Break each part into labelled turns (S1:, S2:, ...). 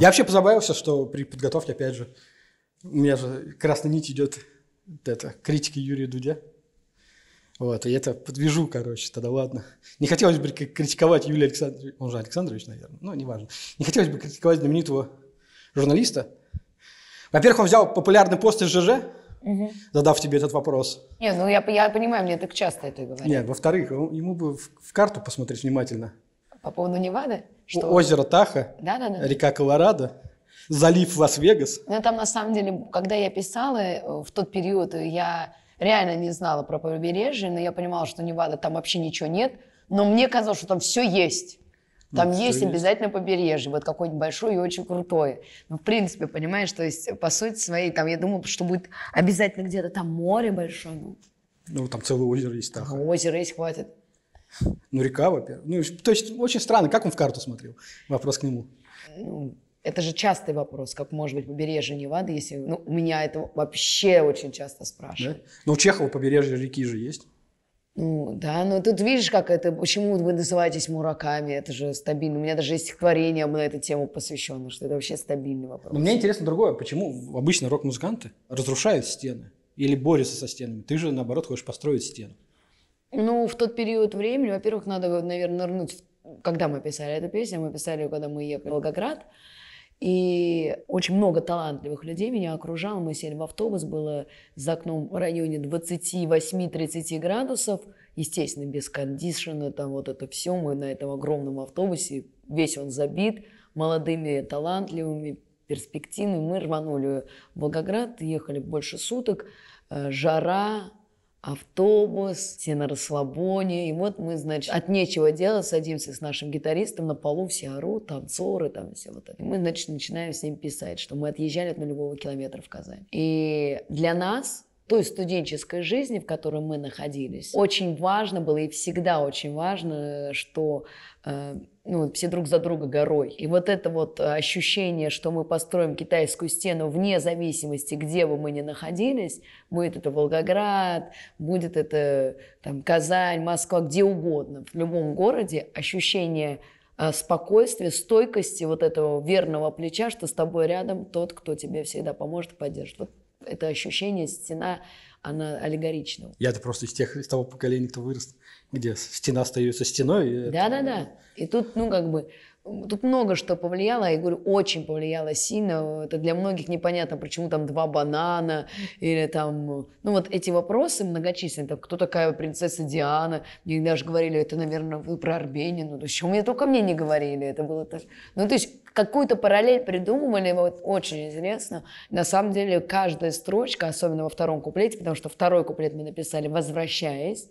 S1: Я вообще позабавился, что при подготовке, опять же, у меня же красная нить идет это, критики Юрия Дудя. Вот, и это подвяжу, короче, тогда ладно. Не хотелось бы критиковать Юлия Александрович, он же Александрович, наверное, ну, неважно. Не хотелось бы критиковать знаменитого журналиста. Во-первых, он взял популярный пост из ЖЖ, угу. задав тебе этот вопрос.
S2: Не, ну я, я понимаю, мне так часто это говорят. Нет,
S1: во-вторых, ему бы в, в карту посмотреть внимательно.
S2: По поводу Невады? Что... Озеро Таха, да, да, да.
S1: река Колорадо, залив Лас-Вегас.
S2: Ну, там, на самом деле, когда я писала, э, в тот период э, я реально не знала про побережье, но я понимала, что Невада там вообще ничего нет. Но мне казалось, что там все есть. Там ну, есть обязательно побережье, вот какое-нибудь большое и очень крутое. Ну, в принципе, понимаешь, то есть, по сути своей, там, я думала, что будет обязательно где-то там море большое.
S1: Ну, там целое озеро есть.
S2: Таха. Озеро есть, хватит. Ну, река, во-первых. Ну, то есть очень странно, как он в карту смотрел? Вопрос к нему. Ну, это же частый вопрос, как может быть побережье Невады, если... Ну, у меня это вообще очень часто спрашивают.
S1: Да? Но ну, у Чехова побережье реки же есть.
S2: Ну, да, но тут видишь, как это, почему вы называетесь мураками, это же стабильно. У меня даже есть стихотворение на эту тему посвящено, что это вообще стабильный вопрос.
S1: Но мне интересно другое, почему обычно рок-музыканты разрушают стены или борются со стенами? Ты же, наоборот, хочешь построить стену.
S2: Ну, в тот период времени, во-первых, надо, наверное, нырнуть, когда мы писали эту песню, мы писали, когда мы ехали в Волгоград, и очень много талантливых людей меня окружало. Мы сели в автобус, было за окном в районе 28-30 градусов. Естественно, без кондишена, там вот это все. Мы на этом огромном автобусе, весь он забит молодыми, талантливыми, перспективными. Мы рванули в Волгоград, ехали больше суток. Э, жара, автобус, все на расслабоне. И вот мы, значит, от нечего делать садимся с нашим гитаристом, на полу все орут, танцоры, там все вот это. И мы, значит, начинаем с ним писать, что мы отъезжали от нулевого километра в Казань. И для нас той студенческой жизни, в которой мы находились, очень важно было и всегда очень важно, что э, ну, все друг за друга горой. И вот это вот э, ощущение, что мы построим китайскую стену вне зависимости, где бы мы ни находились, будет это Волгоград, будет это там, Казань, Москва, где угодно, в любом городе, ощущение э, спокойствия, стойкости вот этого верного плеча, что с тобой рядом тот, кто тебе всегда поможет и поддержит. Вот это ощущение стена, она аллегорична.
S1: Я-то просто из, тех, из того поколения, кто вырос, где стена остается стеной.
S2: Да-да-да. Это... И тут, ну, как бы, тут много что повлияло, я говорю, очень повлияло сильно. Это для многих непонятно, почему там два банана или там... Ну, вот эти вопросы многочисленные. Там, кто такая принцесса Диана? Мне даже говорили, это, наверное, вы про Ну То есть, мне только мне не говорили. Это было так... Ну, то есть, какую-то параллель придумывали, вот очень интересно. На самом деле, каждая строчка, особенно во втором куплете, потому что второй куплет мы написали «Возвращаясь»,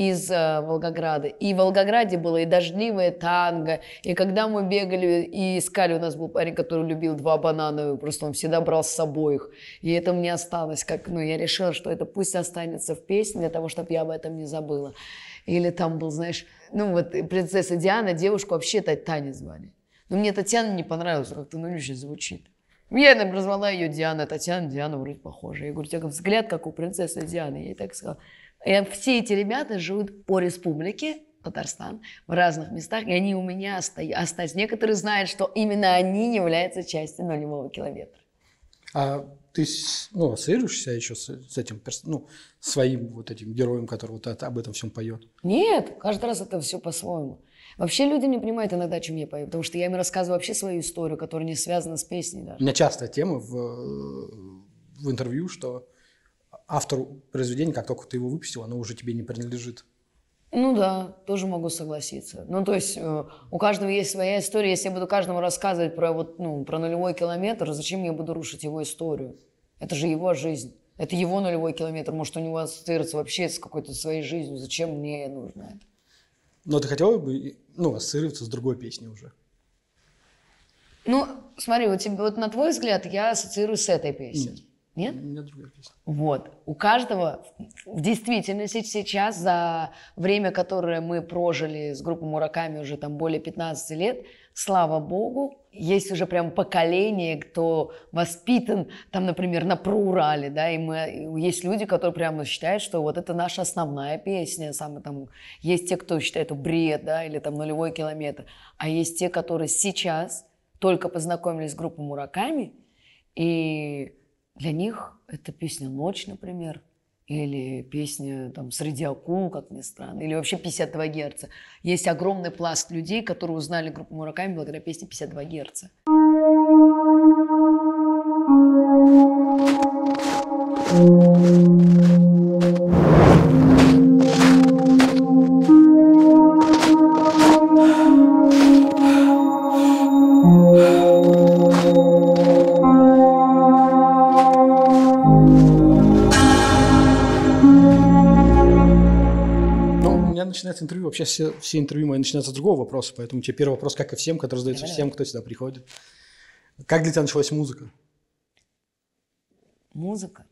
S2: из э, Волгограда. И в Волгограде было и дождливое танго, и когда мы бегали и искали, у нас был парень, который любил два банана, просто он всегда брал с собой их. И это мне осталось, как, ну, я решила, что это пусть останется в песне для того, чтобы я об этом не забыла. Или там был, знаешь, ну вот принцесса Диана, девушку вообще Татьяне звали. Но мне Татьяна не понравилась, как-то ну Люся звучит. Я назвала ее Диана, Татьяна, Диана вроде похожа. Я говорю, у тебя взгляд, как у принцессы Дианы. Я ей так сказала. И э, все эти ребята живут по республике, Татарстан, в разных местах, и они у меня остались. Некоторые знают, что именно они являются частью нулевого километра.
S1: А ты ну, ассоциируешься еще с, с этим ну, своим вот этим героем, который вот об этом всем поет?
S2: Нет, каждый раз это все по-своему. Вообще люди не понимают иногда, о чем я пою, потому что я им рассказываю вообще свою историю, которая не связана с песней даже. У меня
S1: частая тема в, в интервью, что автору произведения, как только ты его выпустил, оно уже тебе не принадлежит.
S2: Ну да, тоже могу согласиться. Ну то есть э, у каждого есть своя история. Если я буду каждому рассказывать про вот ну про нулевой километр, зачем я буду рушить его историю? Это же его жизнь. Это его нулевой километр. Может у него ассоциируется вообще с какой-то своей жизнью. Зачем мне нужно это?
S1: Но ты хотела бы ну ассоциироваться с другой песней уже?
S2: Ну смотри, вот тебе вот на твой взгляд я ассоциирую с этой песней. Нет. Нет? У меня другая песня. Вот. У каждого в действительности сейчас за время, которое мы прожили с группой Мураками уже там более 15 лет, слава богу, есть уже прям поколение, кто воспитан там, например, на проурале, да, и мы, есть люди, которые прямо считают, что вот это наша основная песня, самая там, есть те, кто считает это бред, да, или там нулевой километр, а есть те, которые сейчас только познакомились с группой Мураками, и для них это песня «Ночь», например, или песня там, «Среди акул», как ни странно, или вообще «52 герца». Есть огромный пласт людей, которые узнали группу Мураками благодаря песне «52 герца». Thank you.
S1: меня начинается интервью, вообще все, все интервью мои начинаются с другого вопроса, поэтому тебе первый вопрос, как и всем, который задается всем, кто сюда приходит. Как для тебя началась музыка? Музыка?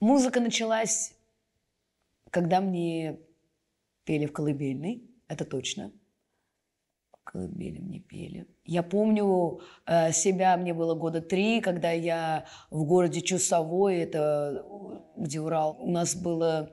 S2: Музыка началась, когда мне пели в колыбельной, это точно колыбели э, мне пели. Я помню э, себя, мне было года три, когда я в городе Чусовой, это э, где Урал, у нас было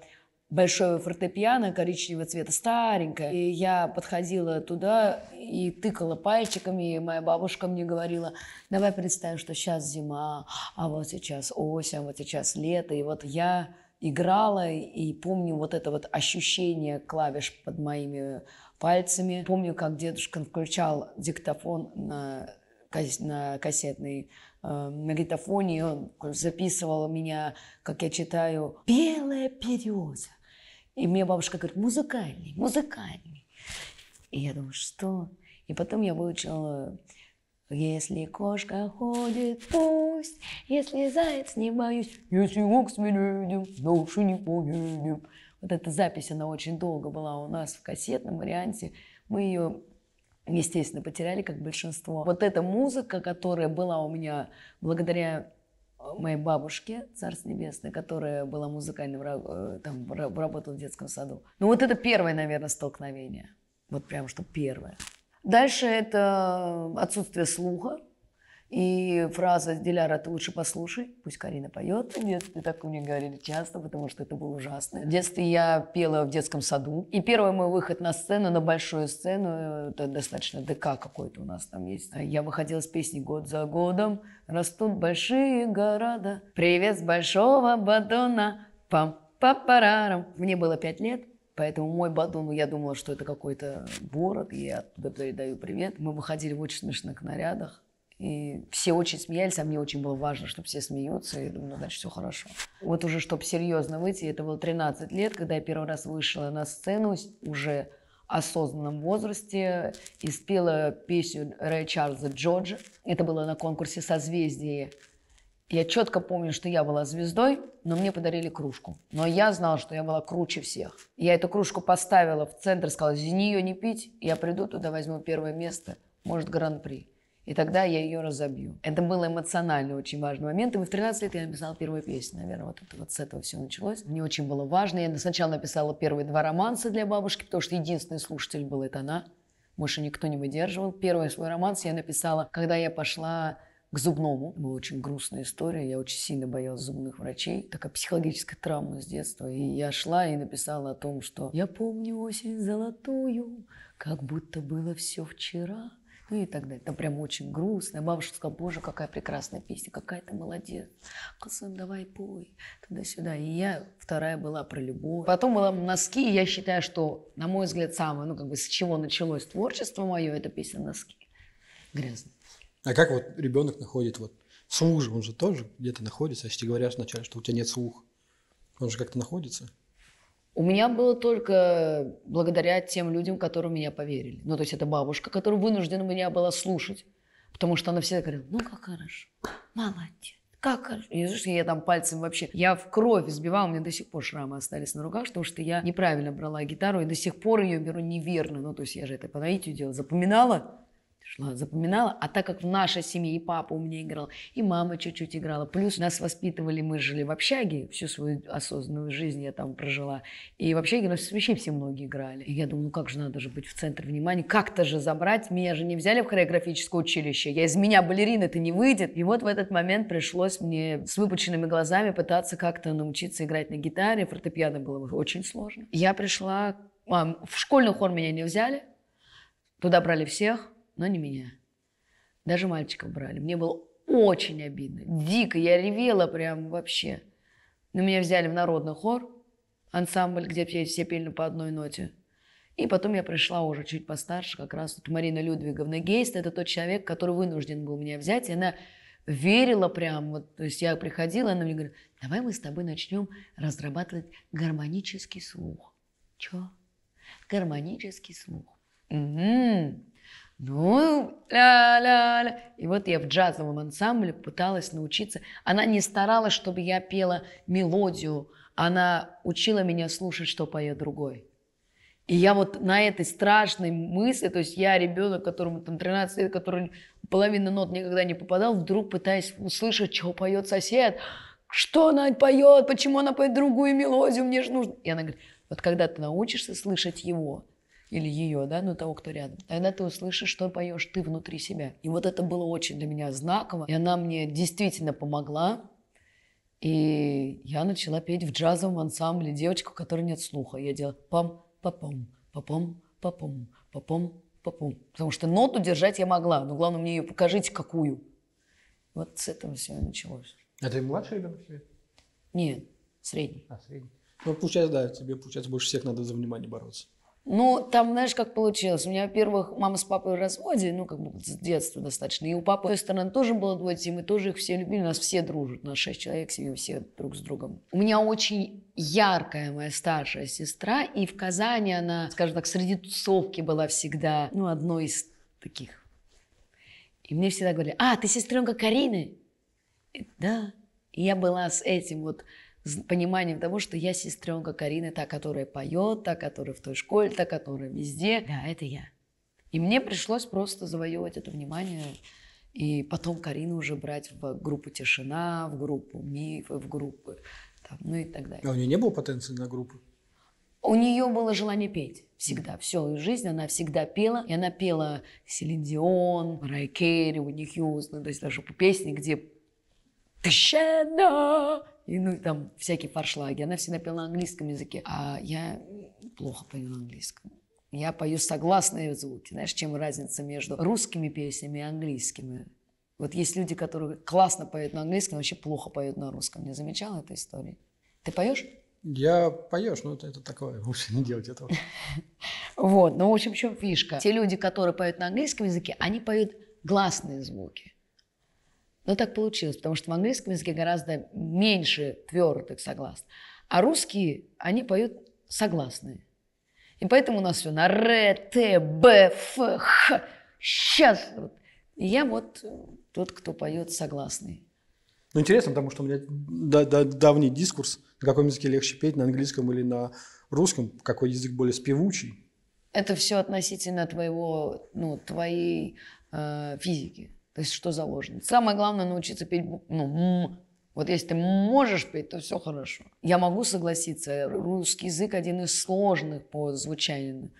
S2: большое фортепиано коричневого цвета, старенькое. И я подходила туда и тыкала пальчиками, и моя бабушка мне говорила, давай представим, что сейчас зима, а вот сейчас осень, а вот сейчас лето. И вот я играла и помню вот это вот ощущение клавиш под моими пальцами. Помню, как дедушка включал диктофон на, на кассетный э, магнитофоне, и он записывал меня, как я читаю, «Белая береза». И мне бабушка говорит, музыкальный, музыкальный. И я думаю, что? И потом я выучила если кошка ходит, пусть, если заяц не боюсь, если окс веледем, дальше не поедем. Вот эта запись, она очень долго была у нас в кассетном варианте. Мы ее естественно, потеряли, как большинство. Вот эта музыка, которая была у меня благодаря э, моей бабушке, Царство Небесное, которая была музыкальным, э, там, работала в детском саду. Ну вот это первое, наверное, столкновение. Вот прям, что первое. Дальше это э, отсутствие слуха. И фраза «Диляра, ты лучше послушай, пусть Карина поет». В детстве так мне говорили часто, потому что это было ужасно. В детстве я пела в детском саду. И первый мой выход на сцену, на большую сцену, это достаточно ДК какой-то у нас там есть. А я выходила с песни «Год за годом растут большие города». «Привет с большого Бадона. пам пам парарам Мне было пять лет, Поэтому мой Бадон, я думала, что это какой-то город, и я оттуда передаю привет. Мы выходили в очень смешных нарядах. И все очень смеялись, а мне очень было важно, чтобы все смеются. И думаю, ну, значит, все хорошо. Вот уже, чтобы серьезно выйти, это было 13 лет, когда я первый раз вышла на сцену уже осознанном возрасте и спела песню Рэя Чарльза Джорджа. Это было на конкурсе «Созвездие». Я четко помню, что я была звездой, но мне подарили кружку. Но я знала, что я была круче всех. Я эту кружку поставила в центр, сказала, из нее не пить, я приду туда, возьму первое место, может, гран-при и тогда я ее разобью. Это был эмоционально очень важный момент. И в 13 лет я написала первую песню, наверное, вот, это, вот с этого все началось. Мне очень было важно. Я сначала написала первые два романса для бабушки, потому что единственный слушатель был это она. Больше никто не выдерживал. Первый свой романс я написала, когда я пошла к зубному. Это была очень грустная история. Я очень сильно боялась зубных врачей. Такая психологическая травма с детства. И я шла и написала о том, что «Я помню осень золотую, как будто было все вчера» ну и так далее. это прям очень грустно. Бабушка сказала, боже, какая прекрасная песня, какая ты молодец. Касым, давай пой, туда-сюда. И я вторая была про любовь. Потом была «Носки», и я считаю, что, на мой взгляд, самое, ну как бы с чего началось творчество мое, это песня «Носки».
S1: Грязно. А как вот ребенок находит вот слух же, он же тоже где-то находится, если ты говоришь вначале, что у тебя нет слуха, он же как-то находится.
S2: У меня было только благодаря тем людям, которые меня поверили. Ну, то есть это бабушка, которая вынуждена меня была слушать. Потому что она всегда говорила, ну, как хорошо, молодец, как хорошо. И знаешь, я там пальцем вообще, я в кровь сбивала, у меня до сих пор шрамы остались на руках, потому что я неправильно брала гитару, и до сих пор ее беру неверно. Ну, то есть я же это по наитию делала, запоминала, шла, запоминала. А так как в нашей семье и папа у меня играл, и мама чуть-чуть играла. Плюс нас воспитывали, мы жили в общаге, всю свою осознанную жизнь я там прожила. И в общаге нас вообще все многие играли. И я думаю, ну как же надо же быть в центре внимания, как-то же забрать. Меня же не взяли в хореографическое училище. Я из меня балерина, это не выйдет. И вот в этот момент пришлось мне с выпученными глазами пытаться как-то научиться играть на гитаре. Фортепиано было очень сложно. Я пришла... А, в школьный хор меня не взяли. Туда брали всех но не меня. Даже мальчика брали. Мне было очень обидно, дико, я ревела прям вообще. Но ну, меня взяли в народный хор, ансамбль, где все пели по одной ноте. И потом я пришла уже чуть постарше, как раз тут Марина Людвиговна Гейст, это тот человек, который вынужден был меня взять, и она верила прям, вот, то есть я приходила, она мне говорит, давай мы с тобой начнем разрабатывать гармонический слух. Чё? Гармонический слух. Угу ну, ля-ля-ля. И вот я в джазовом ансамбле пыталась научиться. Она не старалась, чтобы я пела мелодию, она учила меня слушать, что поет другой. И я вот на этой страшной мысли, то есть я ребенок, которому там 13 лет, который половина нот никогда не попадал, вдруг пытаясь услышать, чего поет сосед, что она поет, почему она поет другую мелодию, мне же нужно. И она говорит, вот когда ты научишься слышать его, или ее, да, ну того, кто рядом. Тогда ты услышишь, что поешь ты внутри себя. И вот это было очень для меня знаково, и она мне действительно помогла. И я начала петь в джазовом ансамбле девочку, у которой нет слуха. Я делала пам папом папом папом папом папом Потому что ноту держать я могла, но главное мне ее покажите какую. Вот с этого все началось.
S1: А ты младший ребенок?
S2: Нет, средний. А, средний.
S1: Ну, получается, да, тебе, получается, больше всех надо за внимание бороться.
S2: Ну, там, знаешь, как получилось. У меня, во-первых, мама с папой в разводе, ну, как бы с детства достаточно. И у папы, с той стороны, тоже было двое детей, мы тоже их все любили, у нас все дружат, нас шесть человек, семьи все друг с другом. У меня очень яркая моя старшая сестра, и в Казани она, скажем так, среди тусовки была всегда, ну, одной из таких. И мне всегда говорили, а, ты сестренка Карины? И, да. И я была с этим вот пониманием того, что я сестренка Карины, та, которая поет, та, которая в той школе, та, которая везде. Да, это я. И мне пришлось просто завоевать это внимание. И потом Карину уже брать в группу «Тишина», в группу «Мифы», в группу, там, ну и так далее. А у нее не было потенции на группу? У нее было желание петь всегда, всю ее жизнь она всегда пела. И она пела Селин Дион, Райкери, Уитни Хьюстон, то есть даже по песне, где «Ты и ну, там всякие фаршлаги. Она всегда пела на английском языке. А я плохо пою на английском. Я пою согласные звуки. Знаешь, чем разница между русскими песнями и английскими? Вот есть люди, которые классно поют на английском, вообще плохо поют на русском. Не замечала этой истории? Ты поешь?
S1: Я поешь, но это, это такое, лучше не делать этого.
S2: Вот, ну, в общем, в чем фишка? Те люди, которые поют на английском языке, они поют гласные звуки. Но ну, так получилось, потому что в английском языке гораздо меньше твердых согласных. А русские, они поют согласные. И поэтому у нас все на р, т, б, ф, х. Сейчас. И я вот э, тот, кто поет согласный.
S1: Ну, интересно, потому что у меня да, да, давний дискурс, на каком языке легче петь, на английском или на русском, какой язык более спевучий.
S2: Это все относительно твоего, ну, твоей э, физики. То есть что заложено. Самое главное научиться петь, ну, м. Вот если ты можешь петь, то все хорошо. Я могу согласиться, э, русский язык один из сложных по звучанию.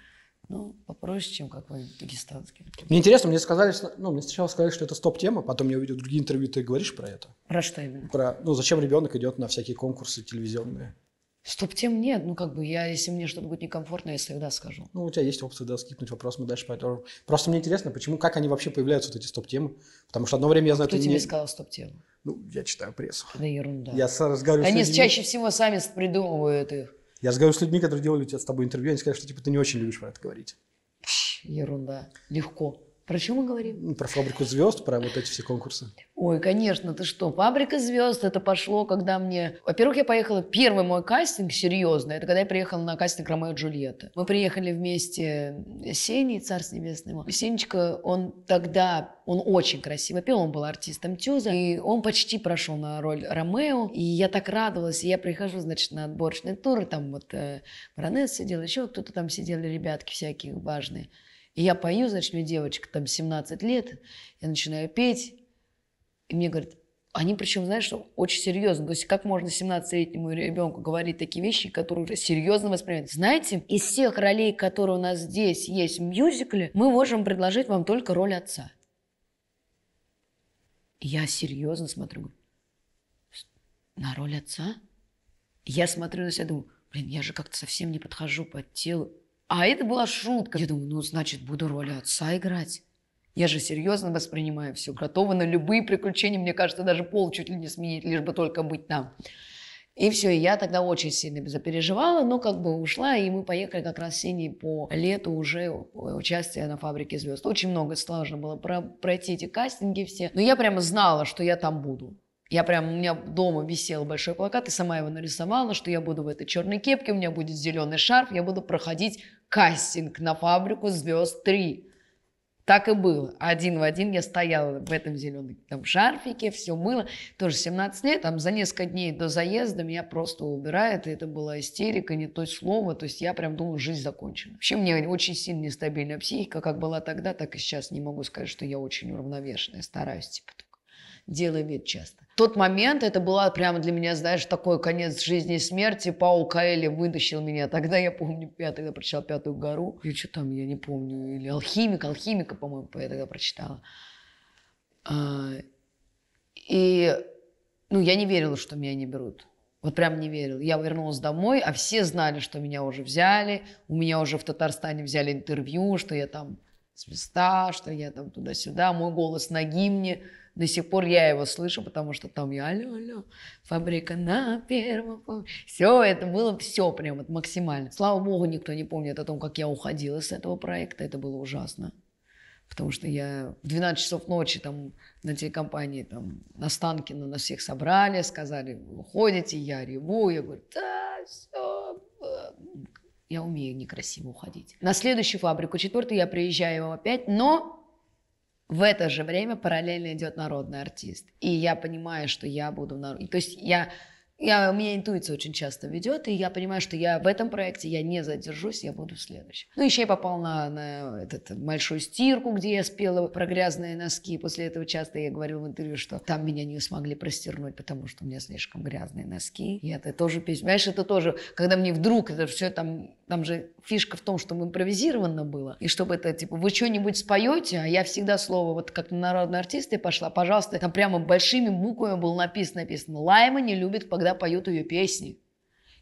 S2: Ну, попроще, чем какой-нибудь дагестанский.
S1: Мне интересно, мне сказали, ну, мне сначала сказали, что это стоп-тема, потом я увидел другие интервью, ты говоришь про это. Про что именно? Про, ну, зачем ребенок идет на всякие конкурсы телевизионные.
S2: Стоп-тем нет, ну как бы я, если мне что-то будет некомфортно, я всегда скажу.
S1: Ну у тебя есть опция, да, скипнуть вопрос, мы дальше пойдем. Просто мне интересно, почему, как они вообще появляются, вот эти стоп-темы? Потому что одно время я знаю... Кто тебе не... сказал стоп-тему? Ну, я читаю прессу.
S2: Да ерунда. Я
S1: разговариваю они с людьми. чаще
S2: всего сами придумывают их.
S1: Я разговариваю с людьми, которые делали у тебя с тобой интервью, они сказали, что типа ты не очень любишь про это говорить.
S2: Пш, ерунда.
S1: Легко. Про что мы говорим? Ну, про фабрику звезд, про вот эти все конкурсы.
S2: Ой, конечно, ты что, фабрика звезд, это пошло, когда мне... Во-первых, я поехала, первый мой кастинг серьезный, это когда я приехала на кастинг Ромео и Джульетта. Мы приехали вместе с Сеней, царство небесное ему. Сенечка, он тогда, он очень красиво пел, он был артистом Тюза, и он почти прошел на роль Ромео, и я так радовалась, и я прихожу, значит, на отборочный тур, и там вот э, Баронесс сидел, еще кто-то там сидели, ребятки всякие важные. И я пою, значит, мне девочка там 17 лет, я начинаю петь, и мне говорят, они причем, знаешь, что очень серьезно. То есть как можно 17-летнему ребенку говорить такие вещи, которые уже серьезно воспринимают? Знаете, из всех ролей, которые у нас здесь есть в мюзикле, мы можем предложить вам только роль отца. Я серьезно смотрю, говорю, на роль отца? Я смотрю на себя, думаю, блин, я же как-то совсем не подхожу под тело. А это была шутка. Я думаю, ну, значит, буду роль отца играть. Я же серьезно воспринимаю все, готова на любые приключения. Мне кажется, даже пол чуть ли не сменить, лишь бы только быть там. И все, и я тогда очень сильно запереживала, но как бы ушла, и мы поехали как раз синий по лету уже э, участие на «Фабрике звезд». Очень много сложно было пройти эти кастинги все. Но я прямо знала, что я там буду. Я прям, у меня дома висел большой плакат, и сама его нарисовала, что я буду в этой черной кепке, у меня будет зеленый шарф, я буду проходить кастинг на фабрику «Звезд 3». Так и было. Один в один я стояла в этом зеленом там, шарфике, все мыло. Тоже 17 лет, там за несколько дней до заезда меня просто убирают, И это была истерика, не то слово. То есть я прям думала, жизнь закончена. Вообще мне очень сильно нестабильная психика. Как была тогда, так и сейчас. Не могу сказать, что я очень уравновешенная. Стараюсь типа делай вид часто. В тот момент это была прямо для меня, знаешь, такой конец жизни и смерти. Паул Каэли вытащил меня. Тогда я помню, я тогда прочитала «Пятую гору». И что там, я не помню. Или «Алхимик», «Алхимика», по-моему, я тогда прочитала. А, и, ну, я не верила, что меня не берут. Вот прям не верила. Я вернулась домой, а все знали, что меня уже взяли. У меня уже в Татарстане взяли интервью, что я там звезда, что я там туда-сюда. Мой голос на гимне. До сих пор я его слышу, потому что там я алло, алло, фабрика на первом. Все, это было все прям вот максимально. Слава богу, никто не помнит о том, как я уходила с этого проекта. Это было ужасно. Потому что я в 12 часов ночи там на телекомпании там на Станкино нас всех собрали, сказали, уходите, я реву. Я говорю, да, все, я умею некрасиво уходить. На следующую фабрику, четвертую, я приезжаю опять, но в это же время параллельно идет народный артист. И я понимаю, что я буду народ... То есть я... Я, у меня интуиция очень часто ведет, и я понимаю, что я в этом проекте я не задержусь, я буду в следующем. Ну, еще я попала на, на этот, большую стирку, где я спела про грязные носки. После этого часто я говорила в интервью, что там меня не смогли простирнуть, потому что у меня слишком грязные носки. И это тоже, песня, знаешь, это тоже, когда мне вдруг это все там, там же фишка в том, что импровизировано было, и чтобы это, типа, вы что-нибудь споете, а я всегда слово, вот как на народный артист я пошла, пожалуйста, там прямо большими буквами было написано, написано, Лайма не любит, когда поют ее песни.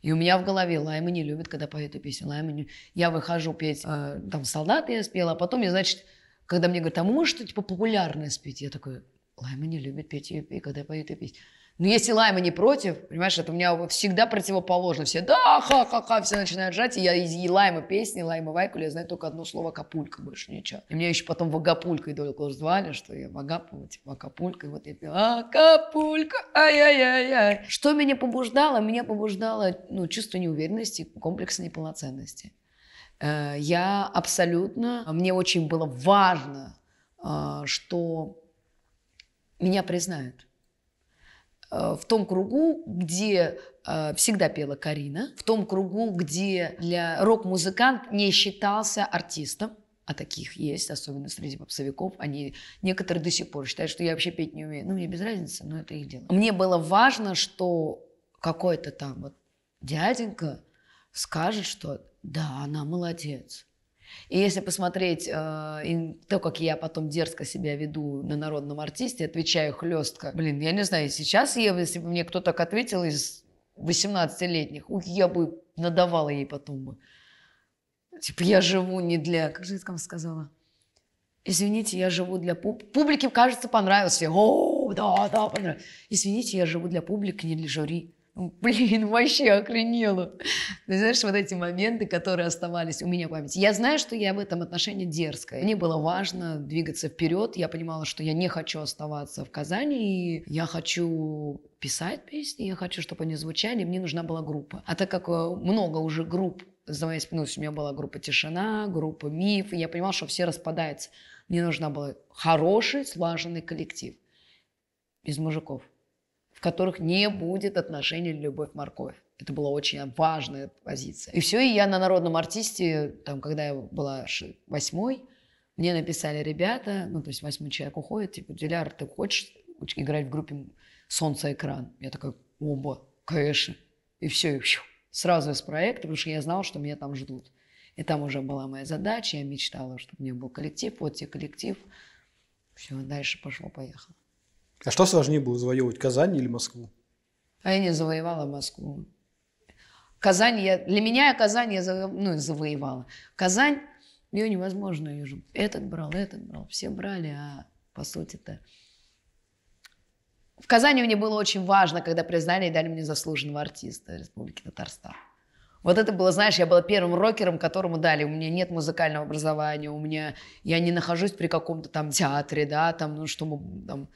S2: И у меня в голове Лайма не любит, когда поют эту песню. Лайма не... Я выхожу петь, э, там, «Солдаты» я спела, а потом я, значит, когда мне говорят, а мы что, то типа, популярное спеть? Я такой, Лайма не любит петь ее, когда поют ее песню. Но если Лайма не против, понимаешь, это у меня всегда противоположно. Все, да, ха-ха-ха, все начинают жать. И я из и Лайма песни, Лайма Вайкуля, я знаю только одно слово «капулька», больше ничего. И меня еще потом вагапулька Вагапулькой долго звали, что я Вагапова, типа Акапулька. И вот я пела капулька, ай яй ай-яй-яй-яй». Что меня побуждало? Меня побуждало ну, чувство неуверенности, комплекс неполноценности. Э, я абсолютно, мне очень было важно, э, что меня признают Э, в том кругу, где э, всегда пела Карина, в том кругу, где для рок-музыкант не считался артистом, а таких есть, особенно среди попсовиков, они некоторые до сих пор считают, что я вообще петь не умею. Ну, мне без разницы, но это их дело. Мне было важно, что какой-то там вот дяденька скажет, что да, она молодец, и если посмотреть э, то, как я потом дерзко себя веду на народном артисте, отвечаю хлестко. Блин, я не знаю, сейчас Ева, если бы мне кто так ответил из 18-летних, я бы надавала ей потом бы. Типа, я живу не для... Как же я там сказала? Извините, я живу для пуб... Публике, кажется, понравился. О, да, да, понравилось. Извините, я живу для публики, не для жюри. Блин, вообще охренела. Ты ну, знаешь, вот эти моменты, которые оставались у меня в памяти. Я знаю, что я в этом отношении дерзкая. Мне было важно двигаться вперед. Я понимала, что я не хочу оставаться в Казани. И я хочу писать песни, я хочу, чтобы они звучали, мне нужна была группа. А так как э, много уже групп за моей спиной, у меня была группа «Тишина», группа «Миф», и я понимала, что все распадаются. Мне нужна была хороший, слаженный коллектив из мужиков которых не будет отношений любовь-морковь. Это была очень важная позиция. И все, и я на народном артисте, там, когда я была восьмой, мне написали ребята, ну, то есть восьмой человек уходит, типа, Диляр, ты хочешь играть в группе «Солнце-экран»? Я такая, оба, конечно. И все, и все, сразу из проекта, потому что я знала, что меня там ждут. И там уже была моя задача, я мечтала, чтобы у меня был коллектив, вот тебе коллектив. Все, дальше пошло-поехало.
S1: А что сложнее было завоевывать Казань или Москву?
S2: А я не завоевала Москву. Казань я... Для меня Казань я заво... ну, завоевала. Казань, ну, ее невозможно. Ее же этот брал, этот брал. Все брали, а по сути-то... В Казани мне было очень важно, когда признали и дали мне заслуженного артиста Республики Татарстан. Вот это было, знаешь, я была первым рокером, которому дали. У меня нет музыкального образования, у меня я не нахожусь при каком-то там театре, да, там, ну что мы там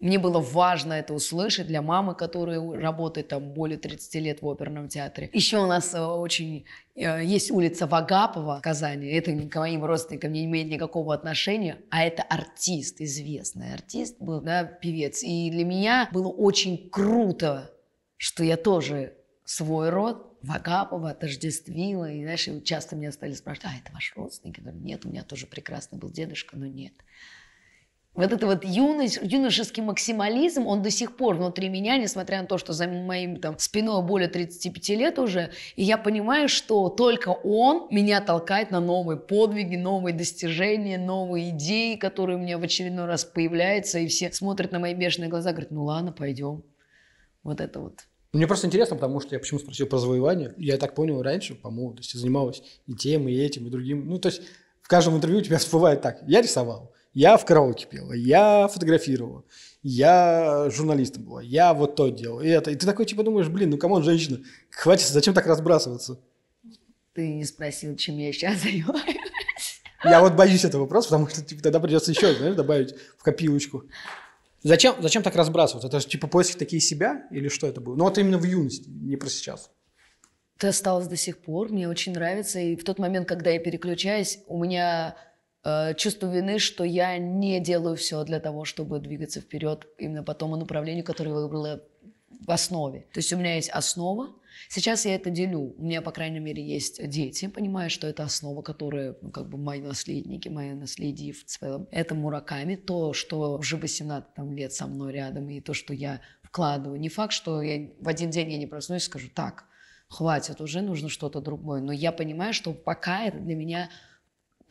S2: мне было важно это услышать для мамы, которая работает там более 30 лет в оперном театре. Еще у нас э, очень э, есть улица Вагапова в Казани. Это к моим родственникам не имеет никакого отношения, а это артист, известный артист был, да, певец. И для меня было очень круто, что я тоже свой род Вагапова отождествила. И, знаешь, часто меня стали спрашивать, а это ваш родственник? Я говорю, нет, у меня тоже прекрасно был дедушка, но нет. Вот это вот юность, юношеский максимализм, он до сих пор внутри меня, несмотря на то, что за моим там, спиной более 35 лет уже, и я понимаю, что только он меня толкает на новые подвиги, новые достижения, новые идеи, которые у меня в очередной раз появляются, и все смотрят на мои бешеные глаза, говорят, ну ладно, пойдем. Вот это вот.
S1: Мне просто интересно, потому что я почему спросил про завоевание. Я так понял раньше, по-моему, то есть я занималась и тем, и этим, и другим. Ну, то есть в каждом интервью у тебя всплывает так. Я рисовал, я в караоке пел, я фотографировал, я журналистом был, я вот то делал, и это. И ты такой типа думаешь, блин, ну кому он женщина, хватит, зачем так разбрасываться?
S2: Ты не спросил, чем я сейчас занимаюсь.
S1: Я вот боюсь этого вопроса, потому что типа, тогда придется еще, знаешь, добавить в копилочку. Зачем, зачем так разбрасываться? Это же типа поиски такие себя или что это было? Ну вот именно в юности, не про сейчас.
S2: Ты осталась до сих пор, мне очень нравится. И в тот момент, когда я переключаюсь, у меня Э, чувство вины, что я не делаю все для того, чтобы двигаться вперед именно по тому направлению, которое выбрала в основе. То есть у меня есть основа. Сейчас я это делю. У меня, по крайней мере, есть дети, понимая, что это основа, которая, ну, как бы, мои наследники, мои наследие в целом. Это мураками. То, что уже 18 там, лет со мной рядом, и то, что я вкладываю. Не факт, что я в один день я не проснусь и скажу, так, хватит, уже нужно что-то другое. Но я понимаю, что пока это для меня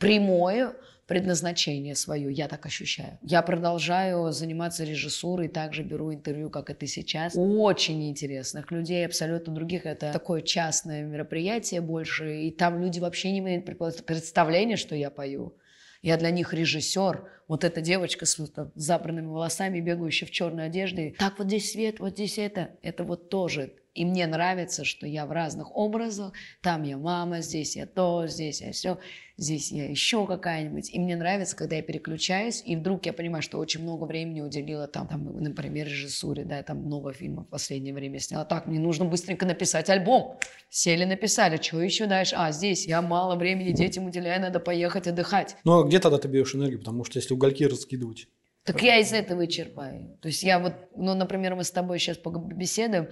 S2: прямое предназначение свое, я так ощущаю. Я продолжаю заниматься режиссурой, также беру интервью, как и ты сейчас. У очень интересных людей, абсолютно других. Это такое частное мероприятие больше, и там люди вообще не имеют представления, что я пою. Я для них режиссер. Вот эта девочка с там, забранными волосами, бегающая в черной одежде. Так, вот здесь свет, вот здесь это. Это вот тоже. И мне нравится, что я в разных образах. Там я мама, здесь я то, здесь я все здесь я еще какая-нибудь. И мне нравится, когда я переключаюсь, и вдруг я понимаю, что очень много времени уделила там, там например, режиссуре, да, я там много фильмов в последнее время сняла. Так, мне нужно быстренько написать альбом. Сели, написали, что еще дальше? А, здесь я мало времени детям уделяю, надо поехать отдыхать.
S1: Ну, а где тогда ты берешь энергию? Потому что если угольки раскидывать, так я из
S2: этого и черпаю. То есть я вот, ну, например, мы с тобой сейчас беседуем,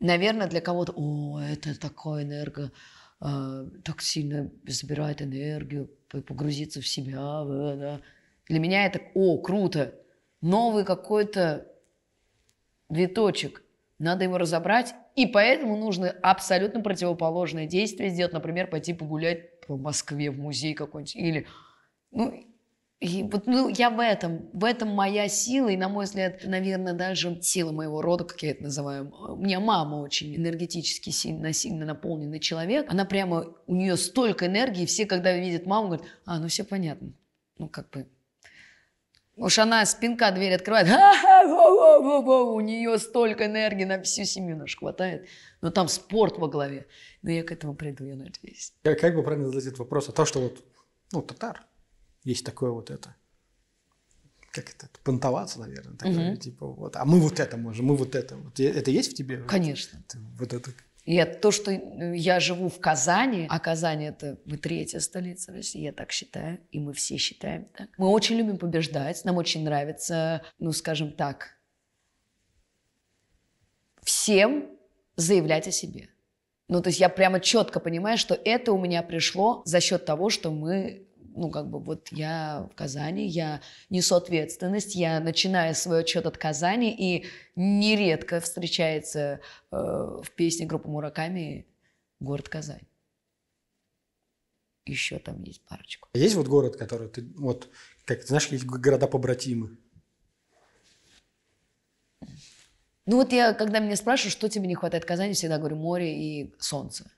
S2: наверное, для кого-то, о, это такое энерго а, так сильно забирает энергию, погрузиться в себя. Да. Для меня это, о, круто, новый какой-то виточек, надо его разобрать, и поэтому нужно абсолютно противоположное действие сделать, например, пойти погулять по Москве в музей какой-нибудь, или, ну, и вот, ну, я в этом, в этом моя сила, и, на мой взгляд, наверное, даже сила моего рода, как я это называю. У меня мама очень энергетически сильно, сильно наполненный человек. Она прямо, у нее столько энергии, все, когда видят маму, говорят, а, ну все понятно. Ну, как бы, Уж она спинка дверь открывает, у нее столько энергии на всю семью наш хватает. Но там спорт во главе. Но я к этому приду, я надеюсь.
S1: Как, как бы правильно задать этот вопрос? А то, что вот, ну, татар, есть такое вот это. Как это? Понтоваться, наверное. Такое, угу. типа, вот, а мы вот это можем, мы вот это. Вот, это есть в тебе? Конечно. Это, вот это
S2: и то, что э, я живу в Казани, а Казань это мы третья столица России, я так считаю, и мы все считаем так. Мы очень любим побеждать, нам очень нравится, ну скажем так, всем заявлять о себе. Ну, то есть я прямо четко понимаю, что это у меня пришло за счет того, что мы ну, как бы вот я в Казани, я несу ответственность, я начинаю свой отчет от Казани, и нередко встречается э, в песне группы Мураками город Казань. Еще там есть парочку.
S1: А есть вот город, который ты, вот, как, знаешь, есть города-побратимы?
S2: Ну вот я, когда меня спрашивают, что тебе не хватает в Казани, всегда говорю море и солнце.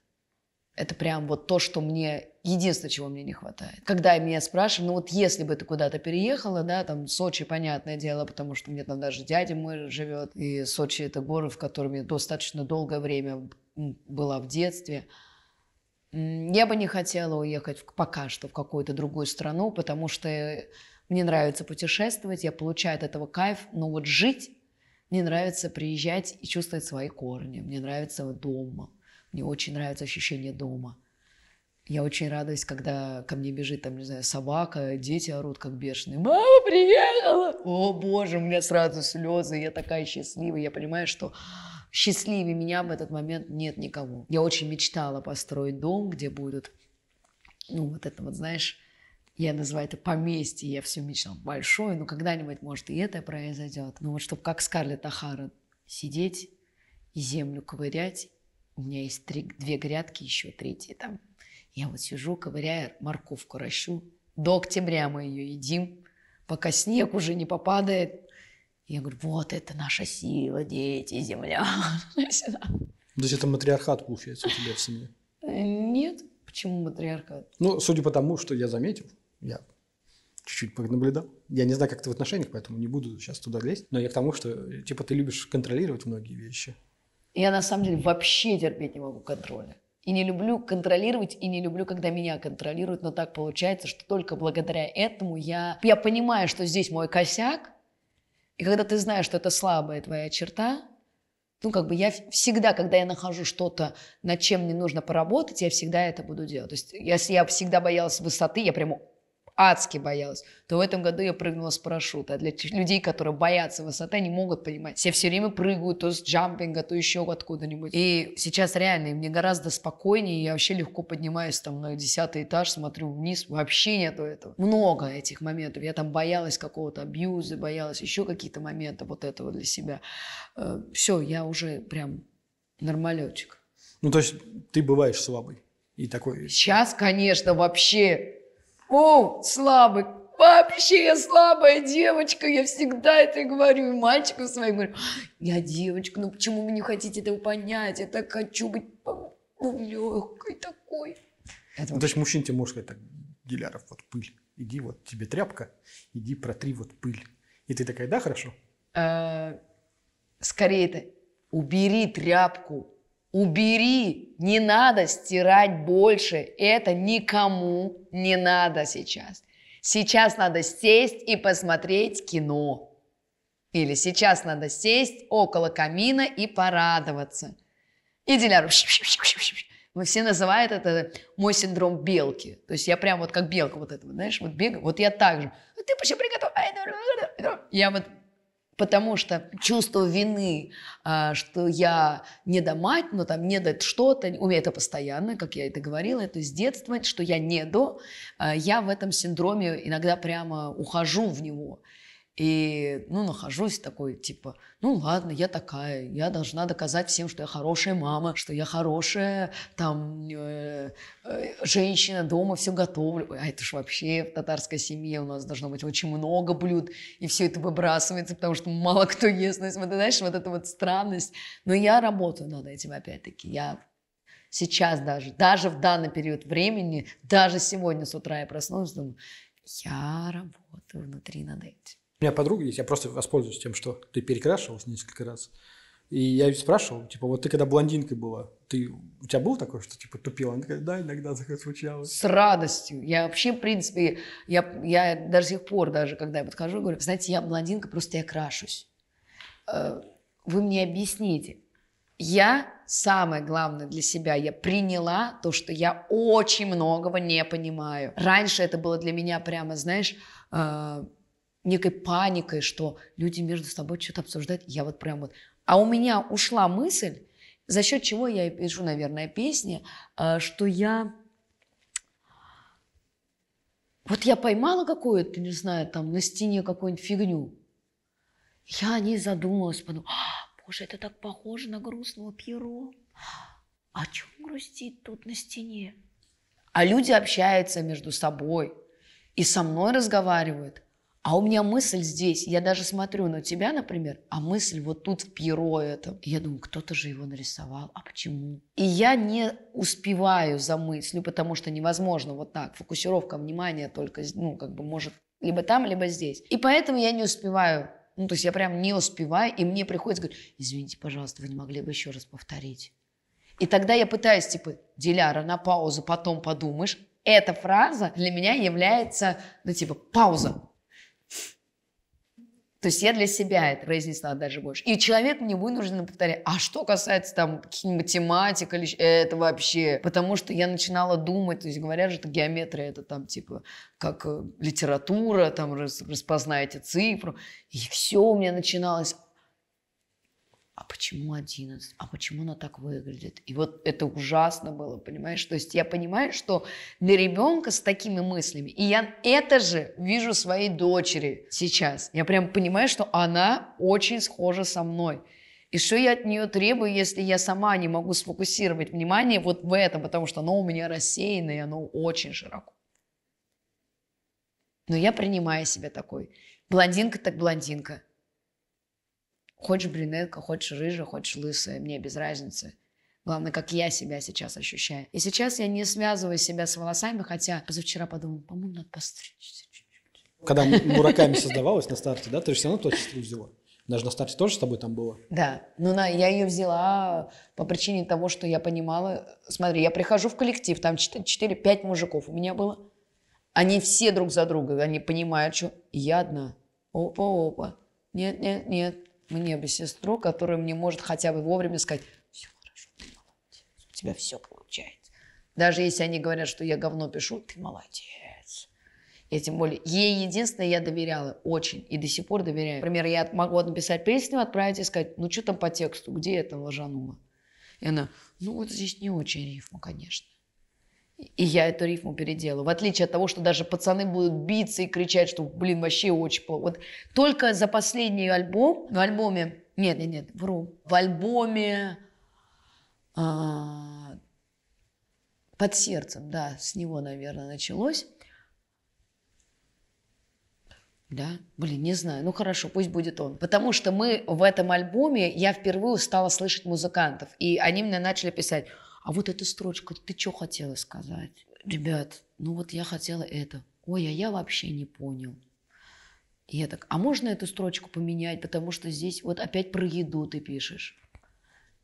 S2: Это прям вот то, что мне единственное, чего мне не хватает. Когда меня спрашивают, ну вот если бы ты куда-то переехала, да, там Сочи, понятное дело, потому что мне там даже дядя мой живет, и Сочи это горы, в котором я достаточно долгое время была в детстве. Я бы не хотела уехать пока что в какую-то другую страну, потому что э, мне нравится путешествовать, я получаю от этого кайф, но вот жить мне нравится приезжать и чувствовать свои корни, мне нравится дома. Мне очень нравится ощущение дома. Я очень радуюсь, когда ко мне бежит, там, не знаю, собака, дети орут как бешеные. «Мама приехала!» О, боже, у меня сразу слезы, я такая счастливая. Я понимаю, что счастливее меня в этот момент нет никого. Я очень мечтала построить дом, где будут, ну, вот это вот, знаешь, я называю это поместье, я все мечтала большое, но ну, когда-нибудь, может, и это произойдет. Ну вот, чтобы как Скарлетт Ахара сидеть и землю ковырять, у меня есть три, две грядки, еще третья там. Я вот сижу, ковыряю, морковку ращу. До октября мы ее едим, пока снег уже не попадает. Я говорю, вот это наша сила,
S1: дети, земля. То есть это матриархат получается у тебя в семье?
S2: Э, нет. Почему матриархат?
S1: Ну, судя по тому, что я заметил, я чуть-чуть наблюдал. Я не знаю, как ты в отношениях, поэтому не буду сейчас туда лезть. Но я к тому, что, типа, ты любишь контролировать многие вещи.
S2: Я на самом деле вообще терпеть не могу контроля. И не люблю контролировать, и не люблю, когда меня контролируют, но так получается, что только благодаря этому я, я понимаю, что здесь мой косяк, и когда ты знаешь, что это слабая твоя черта, ну, как бы я всегда, когда я нахожу что-то, над чем мне нужно поработать, я всегда это буду делать. То есть, если я всегда боялась высоты, я прямо адски боялась, то в этом году я прыгнула с парашюта. Для людей, которые боятся высоты, они могут понимать. Все все время прыгают то с джампинга, то еще откуда-нибудь. И сейчас реально, мне гораздо спокойнее, я вообще легко поднимаюсь там на десятый этаж, смотрю вниз, вообще нету этого. Много этих моментов. Я там боялась какого-то абьюза, боялась еще какие-то моменты вот этого для себя. Э, все, я уже прям нормалечек. Ну, то есть ты бываешь слабый и такой... Сейчас, конечно, вообще о, слабый, вообще я слабая девочка, я всегда это говорю, и мальчику своим говорю, «А, я девочка, ну почему вы не хотите этого понять, я так хочу быть ну, ну легкой такой.
S1: Ну, это ну, то есть мужчине тебе может сказать так, Геляров, вот пыль, иди вот тебе тряпка, иди протри вот пыль. И ты такая, да, хорошо?
S2: Э, скорее это, убери тряпку, Убери, не надо стирать больше, это никому не надо сейчас. Сейчас надо сесть и посмотреть кино. Или сейчас надо сесть около камина и порадоваться. И Диляру мы все называют это мой синдром белки. То есть я прям вот как белка вот этого, знаешь, вот бегаю, вот я так же. «А ты почему приготовил? Я вот Потому что чувство вины, а, что я не до мать, но там не до что-то, у меня это постоянно, как я это говорила, это с детства, что я не до, а, я в этом синдроме иногда прямо ухожу в него. И, ну, нахожусь такой, типа, ну, ладно, я такая, я должна доказать всем, что я хорошая мама, что я хорошая, там, э, э, женщина дома, все готовлю. А это ж вообще в татарской семье у нас должно быть очень много блюд, и все это выбрасывается, потому что мало кто ест. Ну, вот, знаешь, вот эта вот странность. Но я работаю над этим, опять-таки, я сейчас даже, даже в данный период времени, даже сегодня с утра я проснулась, думаю, я работаю
S1: внутри над этим. У меня подруга есть, я просто воспользуюсь тем, что ты перекрашивалась несколько раз. И я ее спрашивал, типа, вот ты когда блондинкой была, ты, у тебя было такое, что типа тупила? Она такая, да, иногда такое случалось. С
S2: радостью. Я вообще, в принципе, я, я до сих пор даже, когда я подхожу, говорю, знаете, я блондинка, просто я крашусь. Э, вы мне объясните. Я, самое главное для себя, я приняла то, что я очень многого не понимаю. Раньше это было для меня прямо, знаешь, э, некой паникой, что люди между собой что-то обсуждают. Я вот прям вот... А у меня ушла мысль, за счет чего я и пишу, наверное, песни, э, что я... Вот я поймала какую-то, не знаю, там на стене какую-нибудь фигню. Я о ней задумалась, подумала, «А, боже, это так похоже на грустного перо, А чем грустит тут на стене? А люди общаются между собой и со мной разговаривают. А у меня мысль здесь. Я даже смотрю на тебя, например, а мысль вот тут в перо это. я думаю, кто-то же его нарисовал. А почему? И я не успеваю за мыслью, потому что невозможно вот так. Фокусировка внимания только, ну, как бы может либо там, либо здесь. И поэтому я не успеваю ну, то есть я прям не успеваю, и мне приходится говорить, извините, пожалуйста, вы не могли бы еще раз повторить. И тогда я пытаюсь, типа, Диляра, на паузу, потом подумаешь. Эта фраза для меня является, ну, типа, пауза. То есть я для себя это разнесла даже больше. И человек мне вынужден повторять, а что касается там математик или это вообще? Потому что я начинала думать, то есть говорят же, это геометрия, это там типа как э, литература, там распознаете цифру. И все у меня начиналось, а почему 11, а почему она так выглядит. И вот это ужасно было, понимаешь? То есть я понимаю, что для ребенка с такими мыслями, и я это же вижу своей дочери сейчас. Я прям понимаю, что она очень схожа со мной. И что я от нее требую, если я сама не могу сфокусировать внимание вот в этом, потому что оно у меня рассеянное, оно очень широко. Но я принимаю себя такой. Блондинка так блондинка. Хочешь брюнетка, хочешь рыжая, хочешь лысая, мне без разницы. Главное, как я себя сейчас ощущаю. И сейчас я не связываю себя с волосами, хотя позавчера подумал, по-моему, надо постричься чуть-чуть. Когда мураками создавалась
S1: на старте, да, ты же все равно точно взяла. Даже на старте
S2: тоже с тобой там было? Да. Ну, на, я ее взяла по причине того, что я понимала. Смотри, я прихожу в коллектив, там 4-5 мужиков у меня было. Они все друг за друга, они понимают, что я одна. Опа-опа. Нет, нет, нет мне бы сестру, которая мне может хотя бы вовремя сказать, все хорошо, ты молодец, у тебя все получается. Даже если они говорят, что я говно пишу, ты молодец. И тем более, ей единственное я доверяла очень и до сих пор доверяю. Например, я могу написать песню, отправить и сказать, ну что там по тексту, где я там ложанула? И она, ну вот здесь не очень рифма, конечно. И я эту рифму переделаю. В отличие от того, что даже пацаны будут биться и кричать, что, блин, вообще очень плохо. Вот только за последний альбом, в альбоме, нет, нет, нет, вру, в альбоме а, под сердцем, да, с него, наверное, началось. Да? Блин, не знаю. Ну хорошо, пусть будет он. Потому что мы в этом альбоме, я впервые стала слышать музыкантов. И они мне начали писать, а вот эта строчка, ты что хотела сказать? Ребят, ну вот я хотела это. Ой, а я вообще не понял. И я так, а можно эту строчку поменять, потому что здесь вот опять про еду ты пишешь.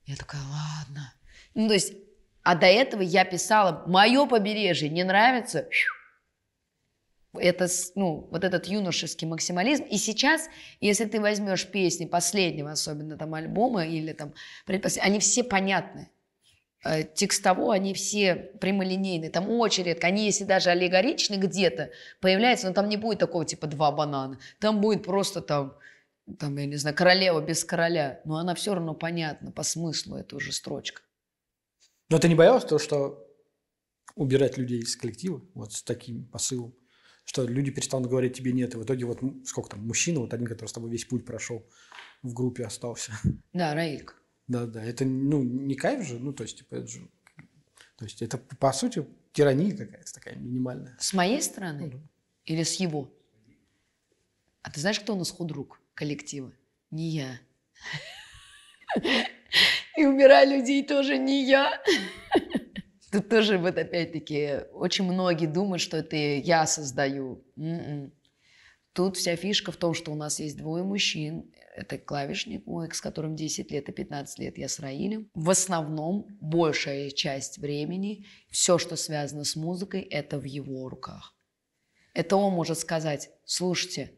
S2: Я такая, ладно. Ну, то есть, а до этого я писала, мое побережье не нравится. Это, ну, вот этот юношеский максимализм. И сейчас, если ты возьмешь песни последнего, особенно там альбома или там предпоследнего, они все понятны. Э, текстово они все прямолинейные, там очень редко. Они, если даже аллегоричны где-то появляются, но ну, там не будет такого типа два банана. Там будет просто там, там, я не знаю, королева без короля. Но она все равно понятна по смыслу, это уже строчка.
S1: Но ты не боялся то, что убирать людей из коллектива вот с таким посылом, что люди перестанут говорить тебе нет, и в итоге вот сколько там, мужчина, вот один, который с тобой весь путь прошел, в группе остался.
S2: Да, Раилька.
S1: Да, да, это ну, не кайф же, ну то есть типа, это же, то есть это по сути тирания какая-то такая минимальная.
S2: С моей стороны ну, да. или с его? А ты знаешь, кто у нас худрук коллектива? Не я. И умираю людей тоже не я. Тут тоже вот опять-таки очень многие думают, что это я создаю. М-м. Тут вся фишка в том, что у нас есть двое мужчин, это клавишник мой, с которым 10 лет и 15 лет я с Раилем. В основном большая часть времени, все, что связано с музыкой, это в его руках. Это он может сказать, слушайте,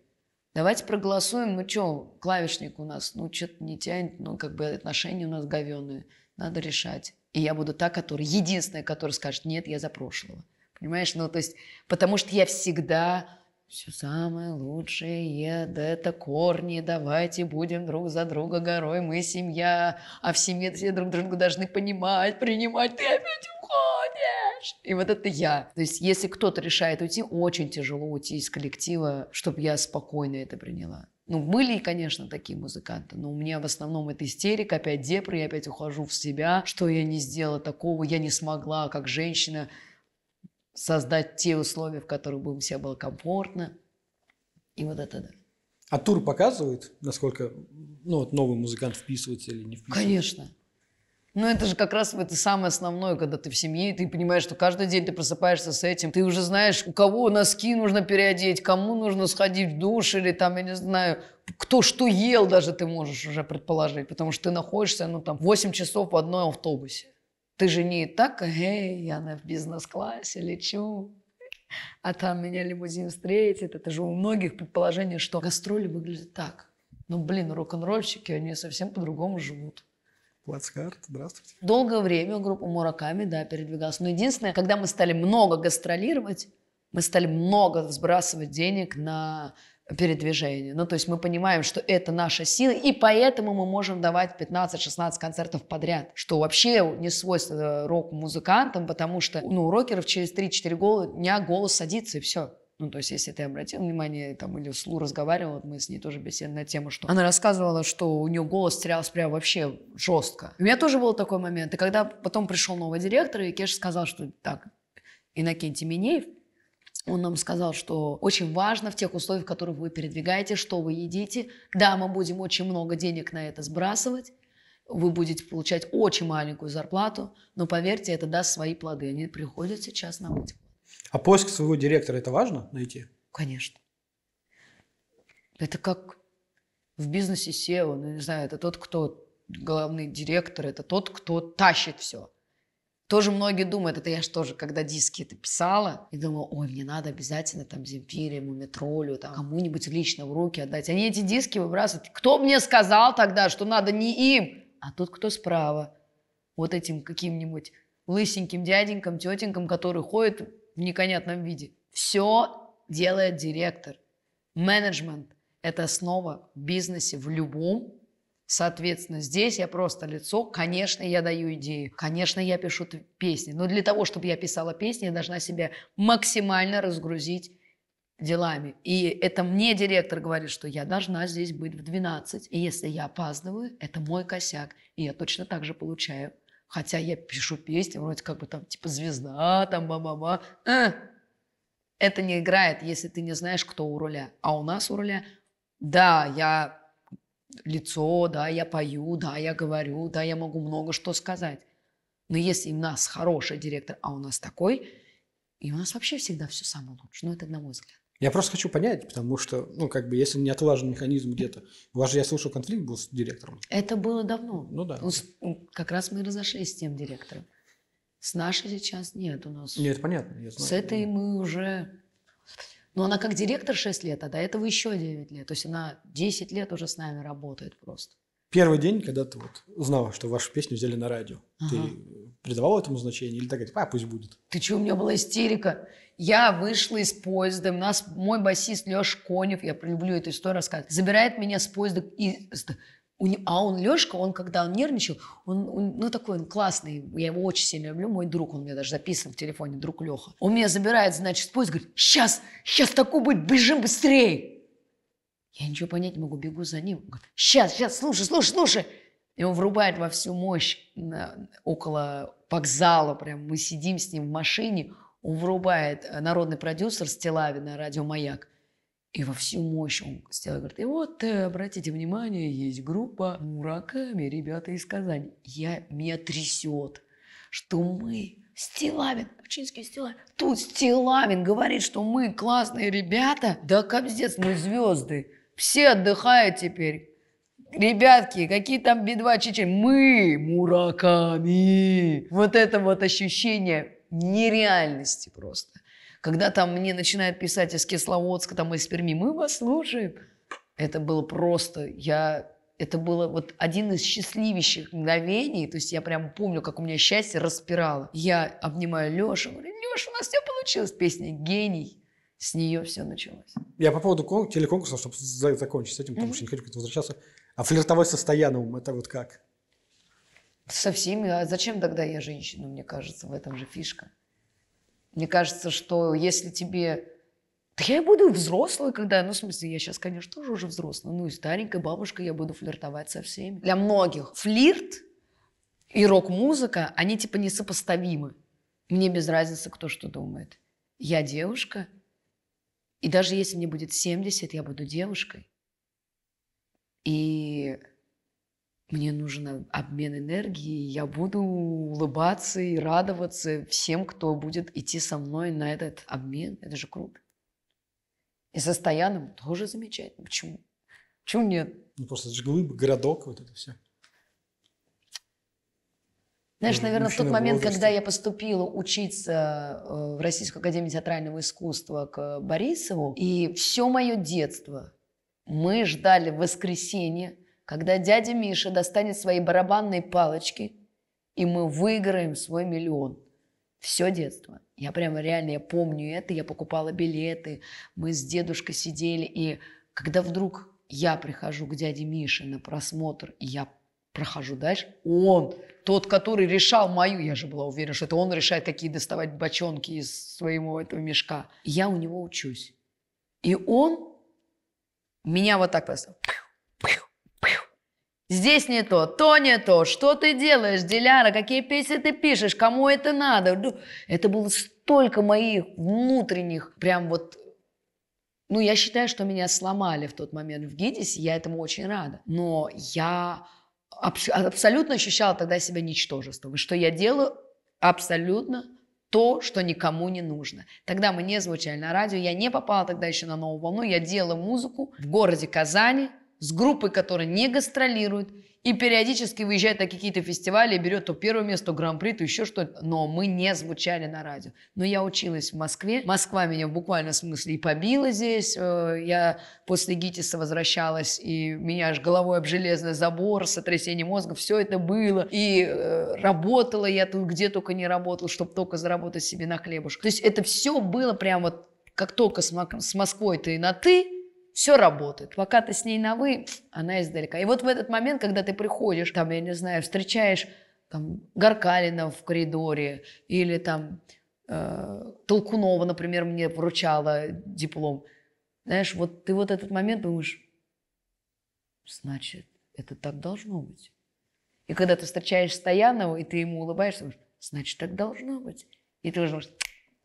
S2: давайте проголосуем, ну что, клавишник у нас, ну что-то не тянет, ну как бы отношения у нас говеные, надо решать. И я буду та, которая, единственная, которая скажет, нет, я за прошлого. Понимаешь, ну то есть, потому что я всегда все самое лучшее, да это корни, давайте будем друг за друга горой, мы семья, а в семье все друг друга должны понимать, принимать, ты опять уходишь. И вот это я. То есть если кто-то решает уйти, очень тяжело уйти из коллектива, чтобы я спокойно это приняла. Ну, были, конечно, такие музыканты, но у меня в основном это истерика, опять депры, я опять ухожу в себя, что я не сделала такого, я не смогла, как женщина, создать те условия, в которых бы им себе было комфортно. И вот это да.
S1: А тур показывает, насколько ну, вот новый музыкант вписывается или не вписывается? Конечно.
S2: Но ну, это же как раз это самое основное, когда ты в семье, и ты понимаешь, что каждый день ты просыпаешься с этим. Ты уже знаешь, у кого носки нужно переодеть, кому нужно сходить в душ, или там, я не знаю, кто что ел даже ты можешь уже предположить, потому что ты находишься, ну, там, 8 часов в одной автобусе. Ты же не так, эй, я на в бизнес-классе лечу, а там меня лимузин встретит. Это же у многих предположение, что гастроли выглядят так. Ну, блин, рок-н ролльщики, они совсем по-другому живут. Плацкарт, здравствуйте. Долгое время группа Мураками, да, передвигалась. Но единственное, когда мы стали много гастролировать, мы стали много сбрасывать денег на передвижение. Ну, то есть мы понимаем, что это наша сила, и поэтому мы можем давать 15-16 концертов подряд, что вообще не свойственно рок-музыкантам, потому что ну, у рокеров через 3-4 дня голос садится, и все. Ну, то есть, если ты обратил внимание, там, или с Лу разговаривала, мы с ней тоже беседовали на тему, что она рассказывала, что у нее голос терялся прям вообще жестко. У меня тоже был такой момент. И когда потом пришел новый директор, и Кеш сказал, что так, Иннокентий Минеев, он нам сказал, что очень важно в тех условиях, в которых вы передвигаете, что вы едите. Да, мы будем очень много денег на это сбрасывать, вы будете получать очень маленькую зарплату, но поверьте, это даст свои плоды. Они приходят сейчас на улице.
S1: А поиск своего директора это важно найти?
S2: Конечно. Это как в бизнесе SEO, ну не знаю, это тот, кто главный директор, это тот, кто тащит все. Тоже многие думают, это я же тоже, когда диски это писала, и думала, ой, мне надо обязательно там Земфире, Мумитролю, там, кому-нибудь лично в руки отдать. Они эти диски выбрасывают. Кто мне сказал тогда, что надо не им, а тут кто справа? Вот этим каким-нибудь лысеньким дяденькам, тетенькам, которые ходят в непонятном виде. Все делает директор. Менеджмент – это основа в бизнесе в любом, Соответственно, здесь я просто лицо. Конечно, я даю идеи, Конечно, я пишу песни. Но для того, чтобы я писала песни, я должна себя максимально разгрузить делами. И это мне директор говорит, что я должна здесь быть в 12. И если я опаздываю, это мой косяк. И я точно так же получаю. Хотя я пишу песни, вроде как бы там типа звезда, там ба-ба-ба. А! Это не играет, если ты не знаешь, кто у руля. А у нас у руля, да, я лицо, да, я пою, да, я говорю, да, я могу много что сказать. Но если у нас хороший директор, а у нас такой, и у нас вообще всегда все самое лучшее. Ну, это на мой взгляд. Я
S1: просто хочу понять, потому что, ну, как бы, если не отлажен механизм где-то. У вас же, я слышал, конфликт был с директором.
S2: Это было давно. Ну да. Как раз мы разошлись с тем директором. С нашей сейчас нет у нас. Нет,
S1: понятно. Я знаю. С этой
S2: мы уже... Но она как директор 6 лет, а до этого еще 9 лет. То есть она 10 лет уже с нами работает просто.
S1: Первый день, когда ты вот узнала, что вашу песню взяли на радио, ага. ты придавала этому значение
S2: или такая, типа, а, пусть будет? Ты что, у меня была истерика. Я вышла из поезда, у нас мой басист Леш Конев, я люблю эту историю рассказывать, забирает меня с поезда и а он, Лешка, он, когда он нервничал, он, он, ну, такой он классный, я его очень сильно люблю, мой друг, он мне даже записан в телефоне, друг Леха. Он меня забирает, значит, в поезд, говорит, сейчас, сейчас такой будет, бежим быстрее. Я ничего понять не могу, бегу за ним. Он говорит, сейчас, сейчас, слушай, слушай, слушай. И он врубает во всю мощь на, около вокзала, прям мы сидим с ним в машине, он врубает э, народный продюсер Стилавина "Радиомаяк". И во всю мощь он сделал, говорит, и вот, э, обратите внимание, есть группа мураками, ребята из Казани. Я, меня трясет, что мы Стилавин, Пучинский Стилавин. Тут Стилавин говорит, что мы классные ребята. Да кобздец, мы звезды. Все отдыхают теперь. Ребятки, какие там бедва чечен? Мы мураками. Вот это вот ощущение нереальности просто. Когда там мне начинают писать из Кисловодска, там из Перми, мы вас слушаем. Это было просто, я это было вот один из счастливейших мгновений. То есть я прям помню, как у меня счастье распирало. Я обнимаю Лешу, говорю, Леша, у нас все получилось. Песня «Гений». С нее все началось.
S1: Я по поводу телеконкурса, чтобы закончить с этим, потому mm-hmm. что не хочу возвращаться. А флиртовать со
S2: Стояновым, это вот как? Со всеми. А зачем тогда я женщина, мне кажется, в этом же фишка. Мне кажется, что если тебе... Да я буду взрослой, когда... Ну, в смысле, я сейчас, конечно, тоже уже взрослая. Ну, и старенькая бабушка, я буду флиртовать со всеми. Для многих флирт и рок-музыка, они типа несопоставимы. Мне без разницы, кто что думает. Я девушка, и даже если мне будет 70, я буду девушкой. И мне нужен обмен энергии. я буду улыбаться и радоваться всем, кто будет идти со мной на этот обмен. Это же круто. И со Стояном тоже замечательно. Почему? Почему нет? Ну, просто это же глыб, городок, вот это все. Знаешь, ну, наверное, в тот момент, возраста. когда я поступила учиться э, в Российскую академию театрального искусства к Борисову, и все мое детство мы ждали воскресенье, когда дядя Миша достанет свои барабанные палочки, и мы выиграем свой миллион. Все детство. Я прямо реально, я помню это, я покупала билеты, мы с дедушкой сидели, и когда вдруг я прихожу к дяде Мише на просмотр, и я прохожу дальше, он, тот, который решал мою, я же была уверена, что это он решает, какие доставать бочонки из своего этого мешка. Я у него учусь. И он меня вот так поставил. Здесь не то, то не то, что ты делаешь, Диляра, какие песни ты пишешь, кому это надо. Это было столько моих внутренних, прям вот ну, я считаю, что меня сломали в тот момент в ГИДИСе, я этому очень рада. Но я абс- абсолютно ощущала тогда себя ничтожеством, что я делаю абсолютно то, что никому не нужно. Тогда мы не звучали на радио, я не попала тогда еще на новую волну, я делала музыку в городе Казани, с группой, которая не гастролирует, и периодически выезжает на какие-то фестивали и берет то первое место, то гран-при, то еще что-то. Но мы не звучали на радио. Но я училась в Москве. Москва меня в буквальном смысле и побила здесь. Э, я после ГИТИСа возвращалась, и меня аж головой об железный забор, сотрясение мозга. Все это было. И э, работала я тут, где только не работала, чтобы только заработать себе на хлебушек. То есть это все было прям вот как только с Москвой ты на «ты», все работает. Пока ты с ней на «вы», она издалека. И вот в этот момент, когда ты приходишь, там, я не знаю, встречаешь там Гаркалина в коридоре или там э, Толкунова, например, мне вручала диплом. Знаешь, вот ты вот этот момент думаешь, значит, это так должно быть. И когда ты встречаешь Стоянова, и ты ему улыбаешься, думаешь, значит, так должно быть. И ты уже думаешь,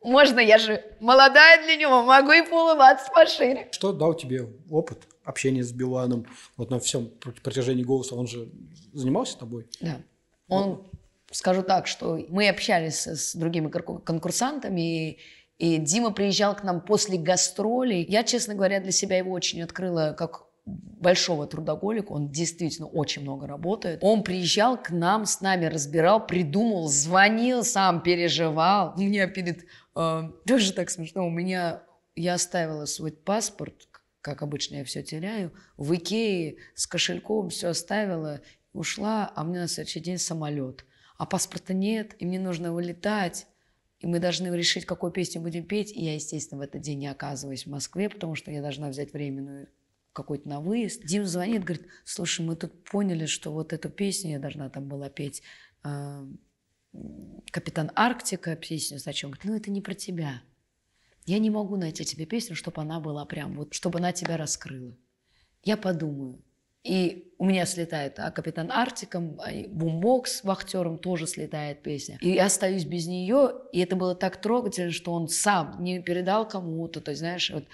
S2: можно, я же молодая для него, могу и поулыбаться пошире.
S1: Что дал тебе опыт общения с Биланом вот на всем протяжении голоса? Он же занимался тобой?
S2: Да. Он, вот. скажу так, что мы общались с другими конкурсантами, и и Дима приезжал к нам после гастролей. Я, честно говоря, для себя его очень открыла как большого трудоголика, он действительно очень много работает. Он приезжал к нам, с нами разбирал, придумал, звонил, сам переживал. У меня перед... Э, тоже так смешно, у меня... Я оставила свой паспорт, как обычно я все теряю, в Икее с кошельком все оставила, ушла, а у меня на следующий день самолет. А паспорта нет, и мне нужно вылетать и мы должны решить, какую песню будем петь. И я, естественно, в этот день не оказываюсь в Москве, потому что я должна взять временную какой-то на выезд. Дима звонит, говорит, слушай, мы тут поняли, что вот эту песню я должна там была петь. Э, Капитан Арктика песню, зачем? говорит, ну это не про тебя. Я не могу найти тебе песню, чтобы она была прям, вот, чтобы она тебя раскрыла. Я подумаю. И у меня слетает а «Капитан Артиком», а «Бумбокс» вахтером тоже слетает песня. И я остаюсь без нее, и это было так трогательно, что он сам не передал кому-то, то есть, знаешь, вот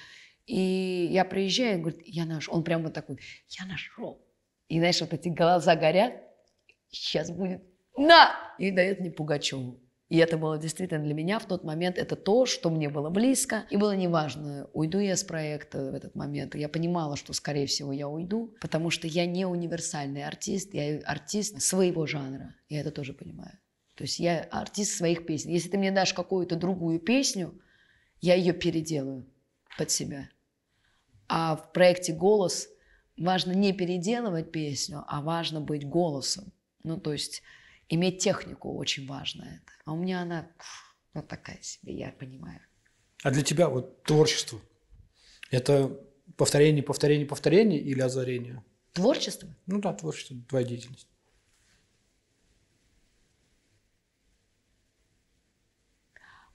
S2: и я приезжаю, он говорит, я наш, Он прямо вот такой, я нашел. И знаешь, вот эти глаза горят, сейчас будет на! И дает мне Пугачеву. И это было действительно для меня в тот момент, это то, что мне было близко. И было неважно, уйду я с проекта в этот момент. Я понимала, что, скорее всего, я уйду, потому что я не универсальный артист, я артист своего жанра. Я это тоже понимаю. То есть я артист своих песен. Если ты мне дашь какую-то другую песню, я ее переделаю под себя. А в проекте «Голос» важно не переделывать песню, а важно быть голосом. Ну, то есть иметь технику очень важно это. А у меня она вот такая себе, я понимаю.
S1: А для тебя вот творчество – это повторение, повторение, повторение или озарение? Творчество? Ну да, творчество, твоя
S2: деятельность.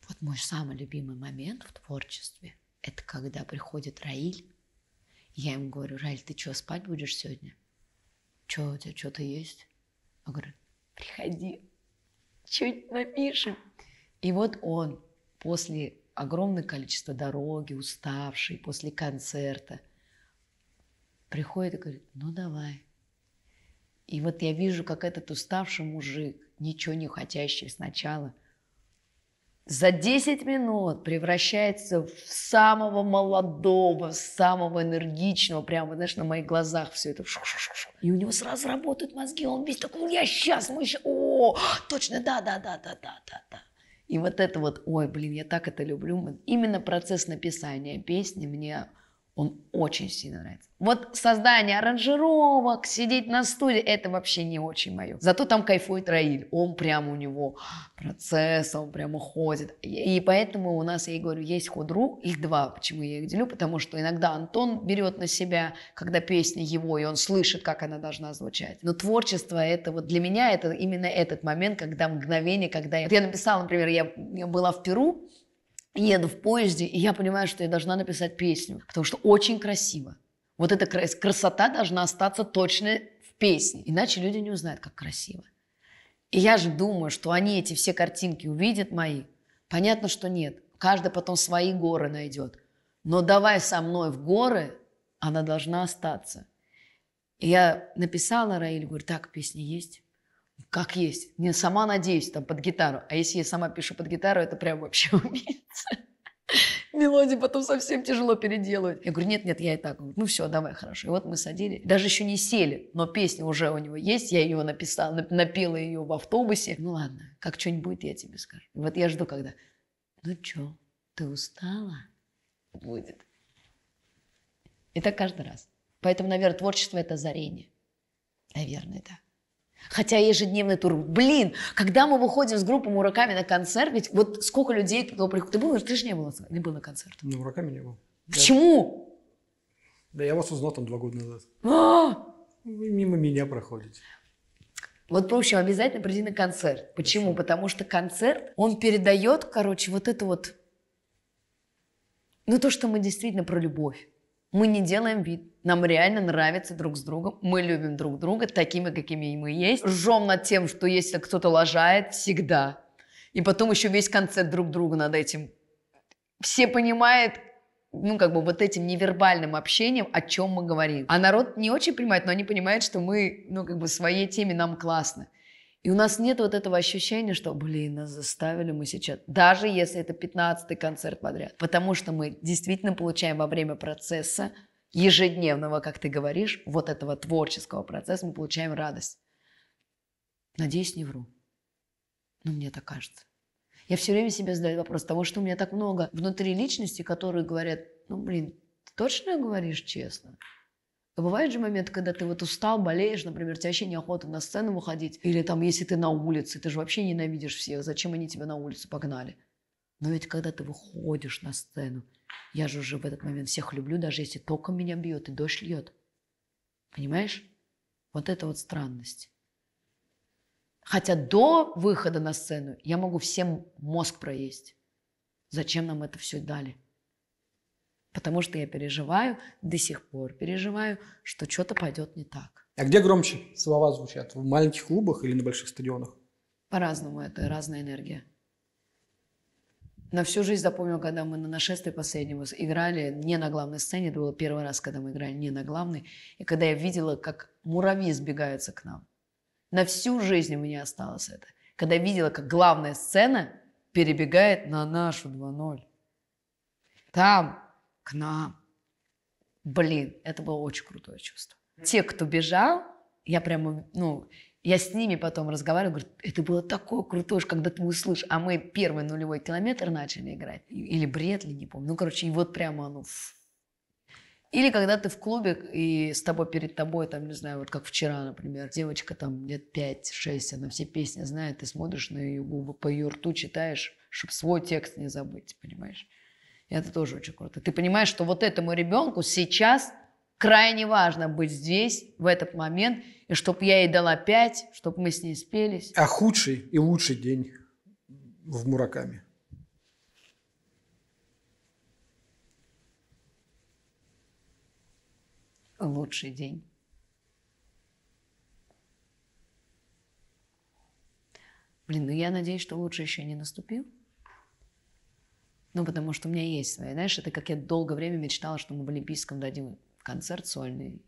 S2: Вот мой самый любимый момент в творчестве – это когда приходит Раиль, я им говорю, Раиль, ты что, спать будешь сегодня? Что, у тебя что-то есть? Он говорит, приходи, что-нибудь напишем. И вот он после огромного количества дороги, уставший, после концерта, приходит и говорит, ну давай. И вот я вижу, как этот уставший мужик, ничего не хотящий сначала – за 10 минут превращается в самого молодого, в самого энергичного, прямо, знаешь, на моих глазах все это. И у него сразу работают мозги, он весь такой, я сейчас, мы еще о, точно, да, да, да, да, да, да, да. И вот это вот, ой, блин, я так это люблю. Именно процесс написания песни мне он очень сильно нравится. Вот создание аранжировок, сидеть на стуле, это вообще не очень мое. Зато там кайфует Раиль, он прямо у него процесс, он прямо ходит. И поэтому у нас, я и говорю, есть худрук, их два, почему я их делю, потому что иногда Антон берет на себя, когда песня его, и он слышит, как она должна звучать. Но творчество, это вот для меня, это именно этот момент, когда мгновение, когда я... Вот я написала, например, я была в Перу, еду в поезде, и я понимаю, что я должна написать песню, потому что очень красиво. Вот эта красота должна остаться точно в песне, иначе люди не узнают, как красиво. И я же думаю, что они эти все картинки увидят мои. Понятно, что нет. Каждый потом свои горы найдет. Но давай со мной в горы, она должна остаться. И я написала Раиль, говорю, так, песни есть? Как есть. Не сама надеюсь там под гитару. А если я сама пишу под гитару, это прям вообще умеется. Мелодии потом совсем тяжело переделывать. Я говорю, нет, нет, я и так. ну все, давай, хорошо. И вот мы садили. Даже еще не сели, но песня уже у него есть. Я ее написала, напела ее в автобусе. Ну ладно, как что-нибудь будет, я тебе скажу. И вот я жду, когда... Ну что, ты устала? Будет. И так каждый раз. Поэтому, наверное, творчество – это озарение. Наверное, да. Хотя ежедневный тур. Блин, когда мы выходим с группой Мураками на концерт, ведь вот сколько людей туда приходит. Ты был, ты же не был, не был на концерте. На ну, Мураками не был. Почему?
S1: Да, да я вас узнал там два года назад.
S2: А! Вы мимо меня проходите. Вот, в общем, обязательно приди на концерт. Почему? Почему? Потому что концерт, он передает, короче, вот это вот, ну, то, что мы действительно про любовь. Мы не делаем вид, нам реально нравится друг с другом. Мы любим друг друга такими, какими мы есть. Жжем над тем, что если кто-то лажает, всегда. И потом еще весь концерт друг друга над этим. Все понимают, ну, как бы вот этим невербальным общением, о чем мы говорим. А народ не очень понимает, но они понимают, что мы, ну, как бы своей теме нам классно. И у нас нет вот этого ощущения, что, блин, нас заставили мы сейчас, даже если это 15-й концерт подряд. Потому что мы действительно получаем во время процесса ежедневного, как ты говоришь, вот этого творческого процесса мы получаем радость. Надеюсь, не вру. Но мне так кажется. Я все время себе задаю вопрос того, что у меня так много внутри личности, которые говорят, ну, блин, ты точно говоришь честно? А бывает же момент, когда ты вот устал, болеешь, например, тебе вообще неохота на сцену выходить, или там, если ты на улице, ты же вообще ненавидишь всех, зачем они тебя на улицу погнали? Но ведь когда ты выходишь на сцену, я же уже в этот момент всех люблю, даже если током меня бьет и дождь льет. Понимаешь? Вот это вот странность. Хотя до выхода на сцену я могу всем мозг проесть. Зачем нам это все дали? Потому что я переживаю, до сих пор переживаю, что что-то пойдет не так. А где громче слова звучат? В маленьких клубах или на больших стадионах? По-разному, это разная энергия на всю жизнь запомнил, когда мы на нашествии последнего играли не на главной сцене. Это был первый раз, когда мы играли не на главной. И когда я видела, как муравьи сбегаются к нам. На всю жизнь у меня осталось это. Когда я видела, как главная сцена перебегает на нашу 2-0, Там, к нам. Блин, это было очень крутое чувство. Те, кто бежал, я прямо, ну, я с ними потом разговаривала, говорю, это было такое крутое, когда ты услышишь. А мы первый нулевой километр начали играть. Или бред, ли, не помню. Ну, короче, и вот прямо оно... Или когда ты в клубе, и с тобой перед тобой, там, не знаю, вот как вчера, например, девочка там лет 5-6, она все песни знает, ты смотришь на ее губы, по ее рту читаешь, чтобы свой текст не забыть, понимаешь? И это тоже очень круто. Ты понимаешь, что вот этому ребенку сейчас крайне важно быть здесь, в этот момент, и чтобы я ей дала пять, чтобы мы с ней спелись.
S1: А худший и лучший день в Мураками?
S2: Лучший день. Блин, ну я надеюсь, что лучше еще не наступил. Ну, потому что у меня есть свои. Знаешь, это как я долгое время мечтала, что мы в Олимпийском дадим концерт сольный,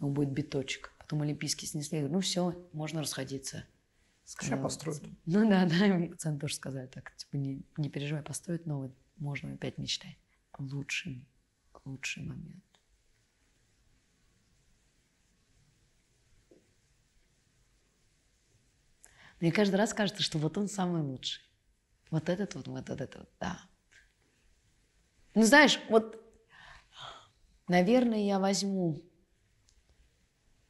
S2: он ну, будет биточек. Потом Олимпийский снесли, ну все, можно расходиться. Сейчас построят. Типа, ну да, да, мне пациент тоже сказали так, типа не, не переживай, построят новый, можно опять мечтать. Лучший, лучший момент. Мне каждый раз кажется, что вот он самый лучший. Вот этот вот, вот этот вот, да. Ну, знаешь, вот Наверное, я возьму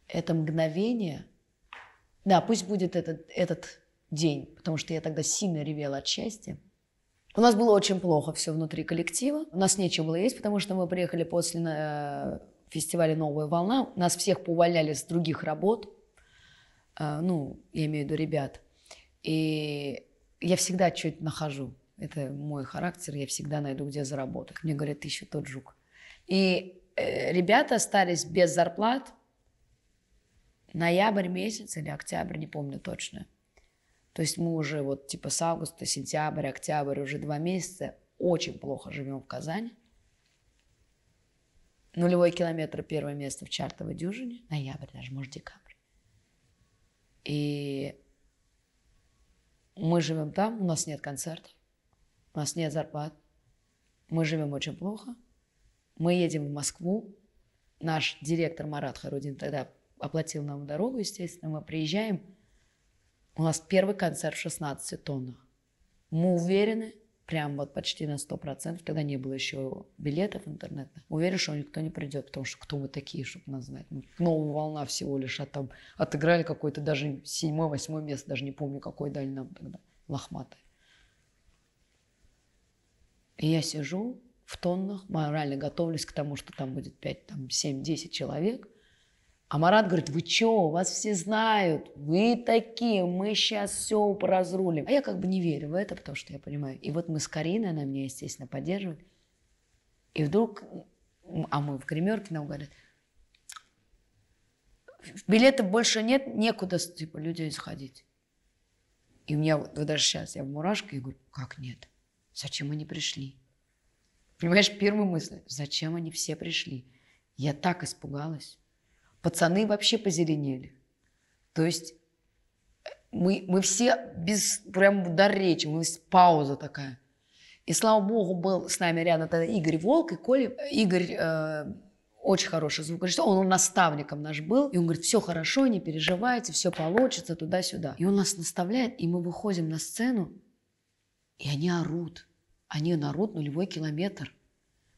S2: это мгновение. Да, пусть будет этот, этот день, потому что я тогда сильно ревела от счастья. У нас было очень плохо все внутри коллектива. У нас нечего было есть, потому что мы приехали после э, фестиваля «Новая волна». Нас всех поваляли с других работ. Э, ну, я имею в виду ребят. И я всегда чуть нахожу. Это мой характер, я всегда найду, где заработать. Мне говорят, ты еще тот жук. И Э, ребята остались без зарплат ноябрь месяц или октябрь, не помню точно. То есть мы уже вот типа с августа, сентябрь, октябрь, уже два месяца очень плохо живем в Казани. Нулевой километр первое место в чартовой дюжине, ноябрь даже, может декабрь. И мы живем там, у нас нет концертов, у нас нет зарплат, мы живем очень плохо. Мы едем в Москву. Наш директор Марат Харудин тогда оплатил нам дорогу, естественно. Мы приезжаем. У нас первый концерт в 16 тоннах. Мы уверены, прям вот почти на 100%, тогда не было еще билетов интернета. Уверен, что никто не придет, потому что кто мы такие, чтобы нас знать. Новая волна всего лишь, а там отыграли какой-то даже седьмое, восьмое место, даже не помню, какой дали нам тогда, лохматый. И я сижу, в тоннах, морально готовлюсь к тому, что там будет 5, там, 7, 10 человек. А Марат говорит, вы чё, вас все знают, вы такие, мы сейчас все поразрулим. А я как бы не верю в это, потому что я понимаю. И вот мы с Кариной, она меня, естественно, поддерживает. И вдруг, а мы в гримерке нам говорят, билетов больше нет, некуда типа, людей сходить. И у меня, вот, вот даже сейчас я в мурашке, я говорю, как нет? Зачем они пришли? Понимаешь, первая мысль, зачем они все пришли? Я так испугалась. Пацаны вообще позеленели. То есть э, мы, мы все без прям дар речи, мы нас пауза такая. И слава богу, был с нами рядом тогда Игорь Волк и Коля. Игорь э, очень хороший звукорежиссер, он, он наставником наш был. И он говорит, все хорошо, не переживайте, все получится, туда-сюда. И он нас наставляет, и мы выходим на сцену, и они орут. Они народ нулевой километр.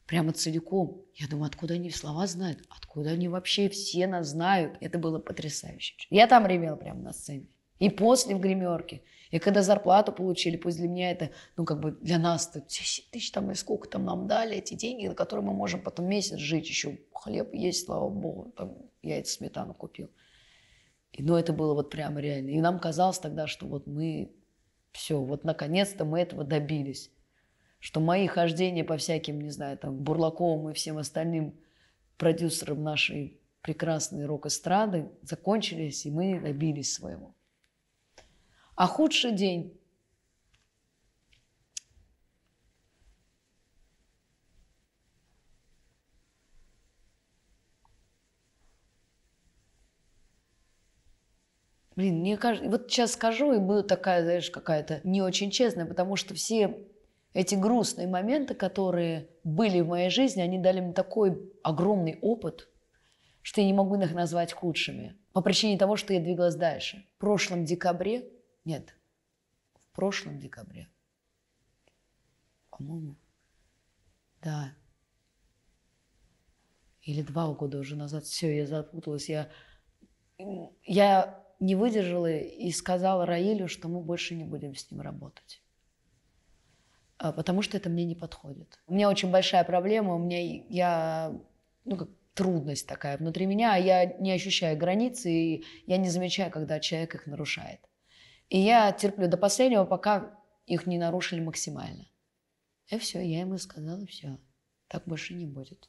S2: Прямо целиком. Я думаю, откуда они слова знают? Откуда они вообще все нас знают? Это было потрясающе. Я там ревела прямо на сцене. И после в гримерке. И когда зарплату получили, пусть для меня это, ну, как бы для нас то 10 тысяч там или сколько там нам дали, эти деньги, на которые мы можем потом месяц жить, еще хлеб есть, слава богу, там яйца, сметану купил. И, ну, это было вот прямо реально. И нам казалось тогда, что вот мы все, вот наконец-то мы этого добились что мои хождения по всяким, не знаю, там, Бурлаковым и всем остальным продюсерам нашей прекрасной рок-эстрады закончились, и мы добились своего. А худший день Блин, мне кажется, вот сейчас скажу, и будет такая, знаешь, какая-то не очень честная, потому что все эти грустные моменты, которые были в моей жизни, они дали мне такой огромный опыт, что я не могу их назвать худшими. По причине того, что я двигалась дальше. В прошлом декабре, нет, в прошлом декабре, по-моему, да, или два года уже назад, все, я запуталась, я, я не выдержала и сказала Раилю, что мы больше не будем с ним работать. А, потому что это мне не подходит. У меня очень большая проблема, у меня я, ну, как трудность такая внутри меня, а я не ощущаю границы, и я не замечаю, когда человек их нарушает. И я терплю до последнего, пока их не нарушили максимально. И все, я ему сказала, все, так больше не будет.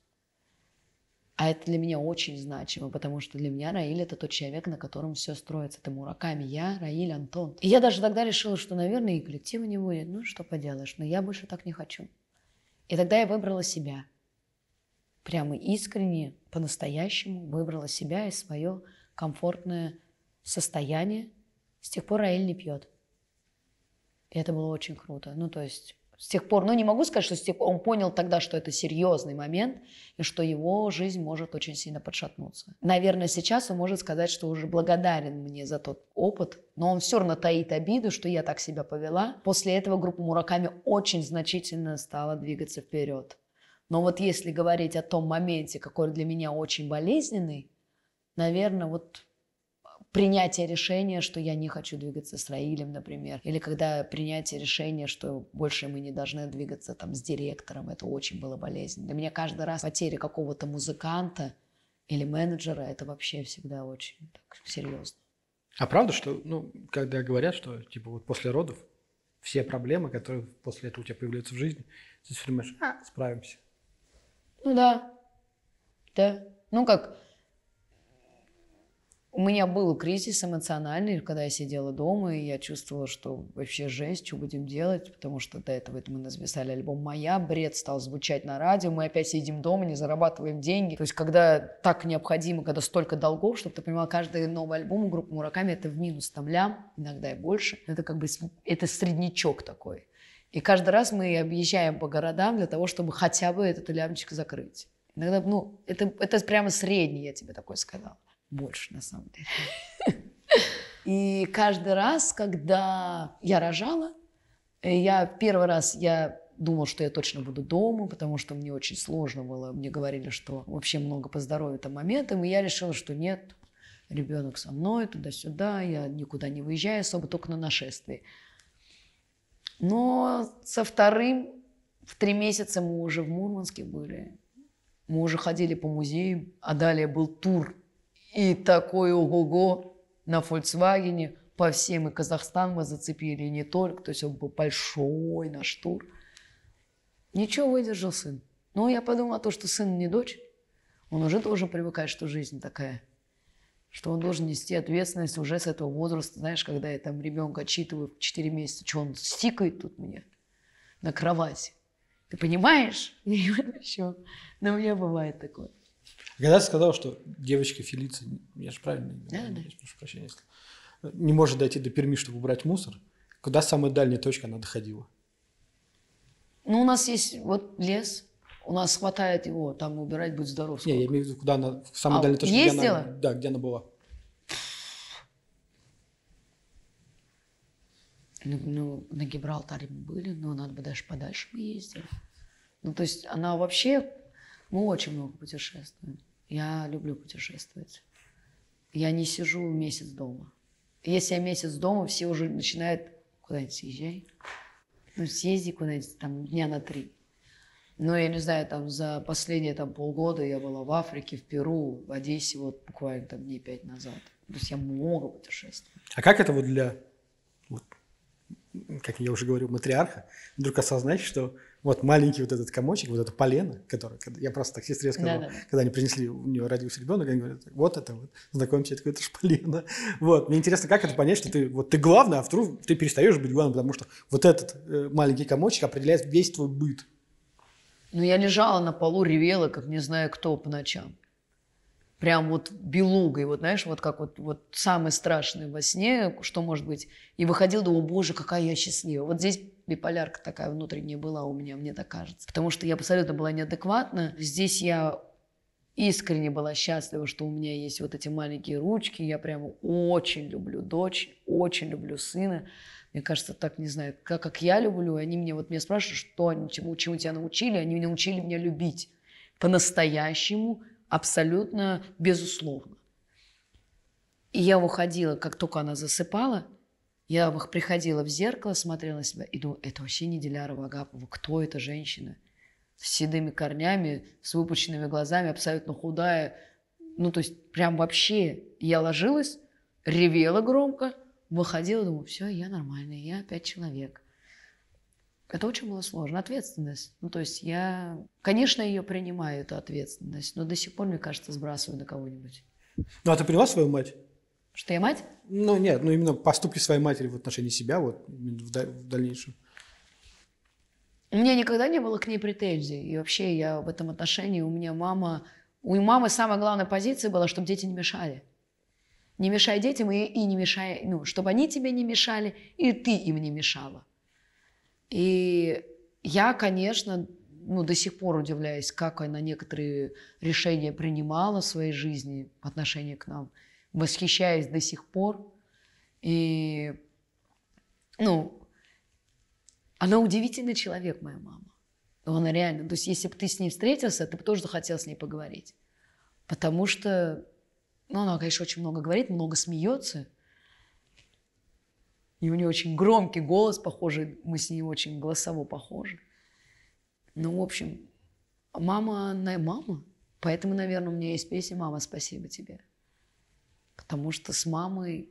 S2: А это для меня очень значимо, потому что для меня Раиль это тот человек, на котором все строится. Это Мураками, я, Раиль, Антон. И я даже тогда решила, что, наверное, и коллектива не будет. Ну, что поделаешь, но я больше так не хочу. И тогда я выбрала себя. Прямо искренне, по-настоящему выбрала себя и свое комфортное состояние. С тех пор Раиль не пьет. И это было очень круто. Ну, то есть с тех пор, ну не могу сказать, что с тех пор, он понял тогда, что это серьезный момент и что его жизнь может очень сильно подшатнуться. Наверное, сейчас он может сказать, что уже благодарен мне за тот опыт, но он все равно таит обиду, что я так себя повела. После этого группа Мураками очень значительно стала двигаться вперед. Но вот если говорить о том моменте, который для меня очень болезненный, наверное, вот принятие решения, что я не хочу двигаться с Раилем, например, или когда принятие решения, что больше мы не должны двигаться там с директором, это очень было болезненно. Для меня каждый раз потеря какого-то музыканта или менеджера, это вообще всегда очень так, серьезно.
S1: А правда, что, ну, когда говорят, что, типа, вот после родов все проблемы, которые после этого у тебя появляются в жизни, ты все думаешь, а, справимся.
S2: Ну да, да. Ну как, у меня был кризис эмоциональный, когда я сидела дома, и я чувствовала, что вообще жесть, что будем делать, потому что до этого это мы написали альбом «Моя», бред стал звучать на радио, мы опять сидим дома, не зарабатываем деньги. То есть когда так необходимо, когда столько долгов, чтобы ты понимал, каждый новый альбом у группы «Мураками» это в минус там лям, иногда и больше. Это как бы это среднячок такой. И каждый раз мы объезжаем по городам для того, чтобы хотя бы этот лямчик закрыть. Иногда, ну, это, это прямо средний, я тебе такой сказала больше, на самом деле. И каждый раз, когда я рожала, э, я первый раз я думала, что я точно буду дома, потому что мне очень сложно было. Мне говорили, что вообще много по здоровью там моментам, и я решила, что нет, ребенок со мной туда-сюда, я никуда не выезжаю особо, только на нашествие. Но со вторым, в три месяца мы уже в Мурманске были, мы уже ходили по музеям, а далее был тур и такой ого-го на Volkswagen по всем и Казахстан мы зацепили, и не только. То есть он был большой наш тур. Ничего, выдержал сын. Но я подумала, то, что сын не дочь, он уже должен привыкать, что жизнь такая что он должен нести ответственность уже с этого возраста. Знаешь, когда я там ребенка отчитываю в 4 месяца, что он стикает тут мне на кровати. Ты понимаешь? Еще. Но у меня бывает такое.
S1: Когда ты сказал, что девочка Фелица, я же правильно, да, да. Я прошу прощения, если, не может дойти до Перми, чтобы убрать мусор, куда самая дальняя точка она доходила?
S2: Ну, у нас есть вот лес, у нас хватает его, там убирать будет здоров. Сколько. Не, я имею в виду, куда она, самая а, дальняя точка, где она, да, где она была. Ну, ну, на Гибралтаре мы были, но надо бы даже подальше мы ездили. Ну, то есть она вообще... Мы ну, очень много путешествуем. Я люблю путешествовать. Я не сижу месяц дома. Если я месяц дома, все уже начинают куда-нибудь съезжай. Ну, съезди куда-нибудь там дня на три. Но ну, я не знаю, там за последние там, полгода я была в Африке, в Перу, в Одессе, вот буквально там дней пять назад. То есть я много путешествую.
S1: А как это вот для, вот, как я уже говорил, матриарха, вдруг осознать, что вот маленький вот этот комочек, вот это полено, которое, я просто таксисту сказал, да, да. когда они принесли, у нее родился ребенок, они говорят, вот это вот, знакомься, я такой, это же полено. Вот, мне интересно, как это понять, что ты, вот ты главный, а вдруг ты перестаешь быть главным, потому что вот этот э, маленький комочек
S2: определяет весь твой быт. Ну, я лежала на полу, ревела, как не знаю кто по ночам прям вот белугой, вот знаешь, вот как вот, вот самое страшное во сне, что может быть. И выходил, думал, боже, какая я счастлива. Вот здесь биполярка такая внутренняя была у меня, мне так кажется. Потому что я абсолютно была неадекватна. Здесь я искренне была счастлива, что у меня есть вот эти маленькие ручки. Я прям очень люблю дочь, очень люблю сына. Мне кажется, так не знаю, как, как я люблю. И они мне вот меня спрашивают, что они, чему, чему тебя научили. Они меня научили меня любить по-настоящему, абсолютно безусловно. И я выходила как только она засыпала, я приходила в зеркало, смотрела на себя и думала, это вообще не Дилярова Агапова, кто эта женщина? С седыми корнями, с выпученными глазами, абсолютно худая. Ну, то есть прям вообще я ложилась, ревела громко, выходила, думаю, все, я нормальная, я опять человек. Это очень было сложно. Ответственность. Ну, то есть я, конечно, ее принимаю, эту ответственность, но до сих пор, мне кажется, сбрасываю на кого-нибудь.
S1: Ну, а ты поняла свою мать?
S2: Что я мать? Ну,
S1: нет, ну именно поступки своей матери в отношении себя вот в, в дальнейшем.
S2: У меня никогда не было к ней претензий. И вообще я в этом отношении, у меня мама... У мамы самая главная позиция была, чтобы дети не мешали. Не мешай детям и, и не мешай... Ну, чтобы они тебе не мешали, и ты им не мешала. И я, конечно, ну, до сих пор удивляюсь, как она некоторые решения принимала в своей жизни в отношении к нам. Восхищаюсь до сих пор. И, ну, она удивительный человек, моя мама. Она реально, то есть если бы ты с ней встретился, ты бы тоже захотел с ней поговорить. Потому что, ну, она, конечно, очень много говорит, много смеется, и у нее очень громкий голос, похожий, мы с ней очень голосово похожи. Ну, в общем, мама, на мама. Поэтому, наверное, у меня есть песня «Мама, спасибо тебе». Потому что с мамой...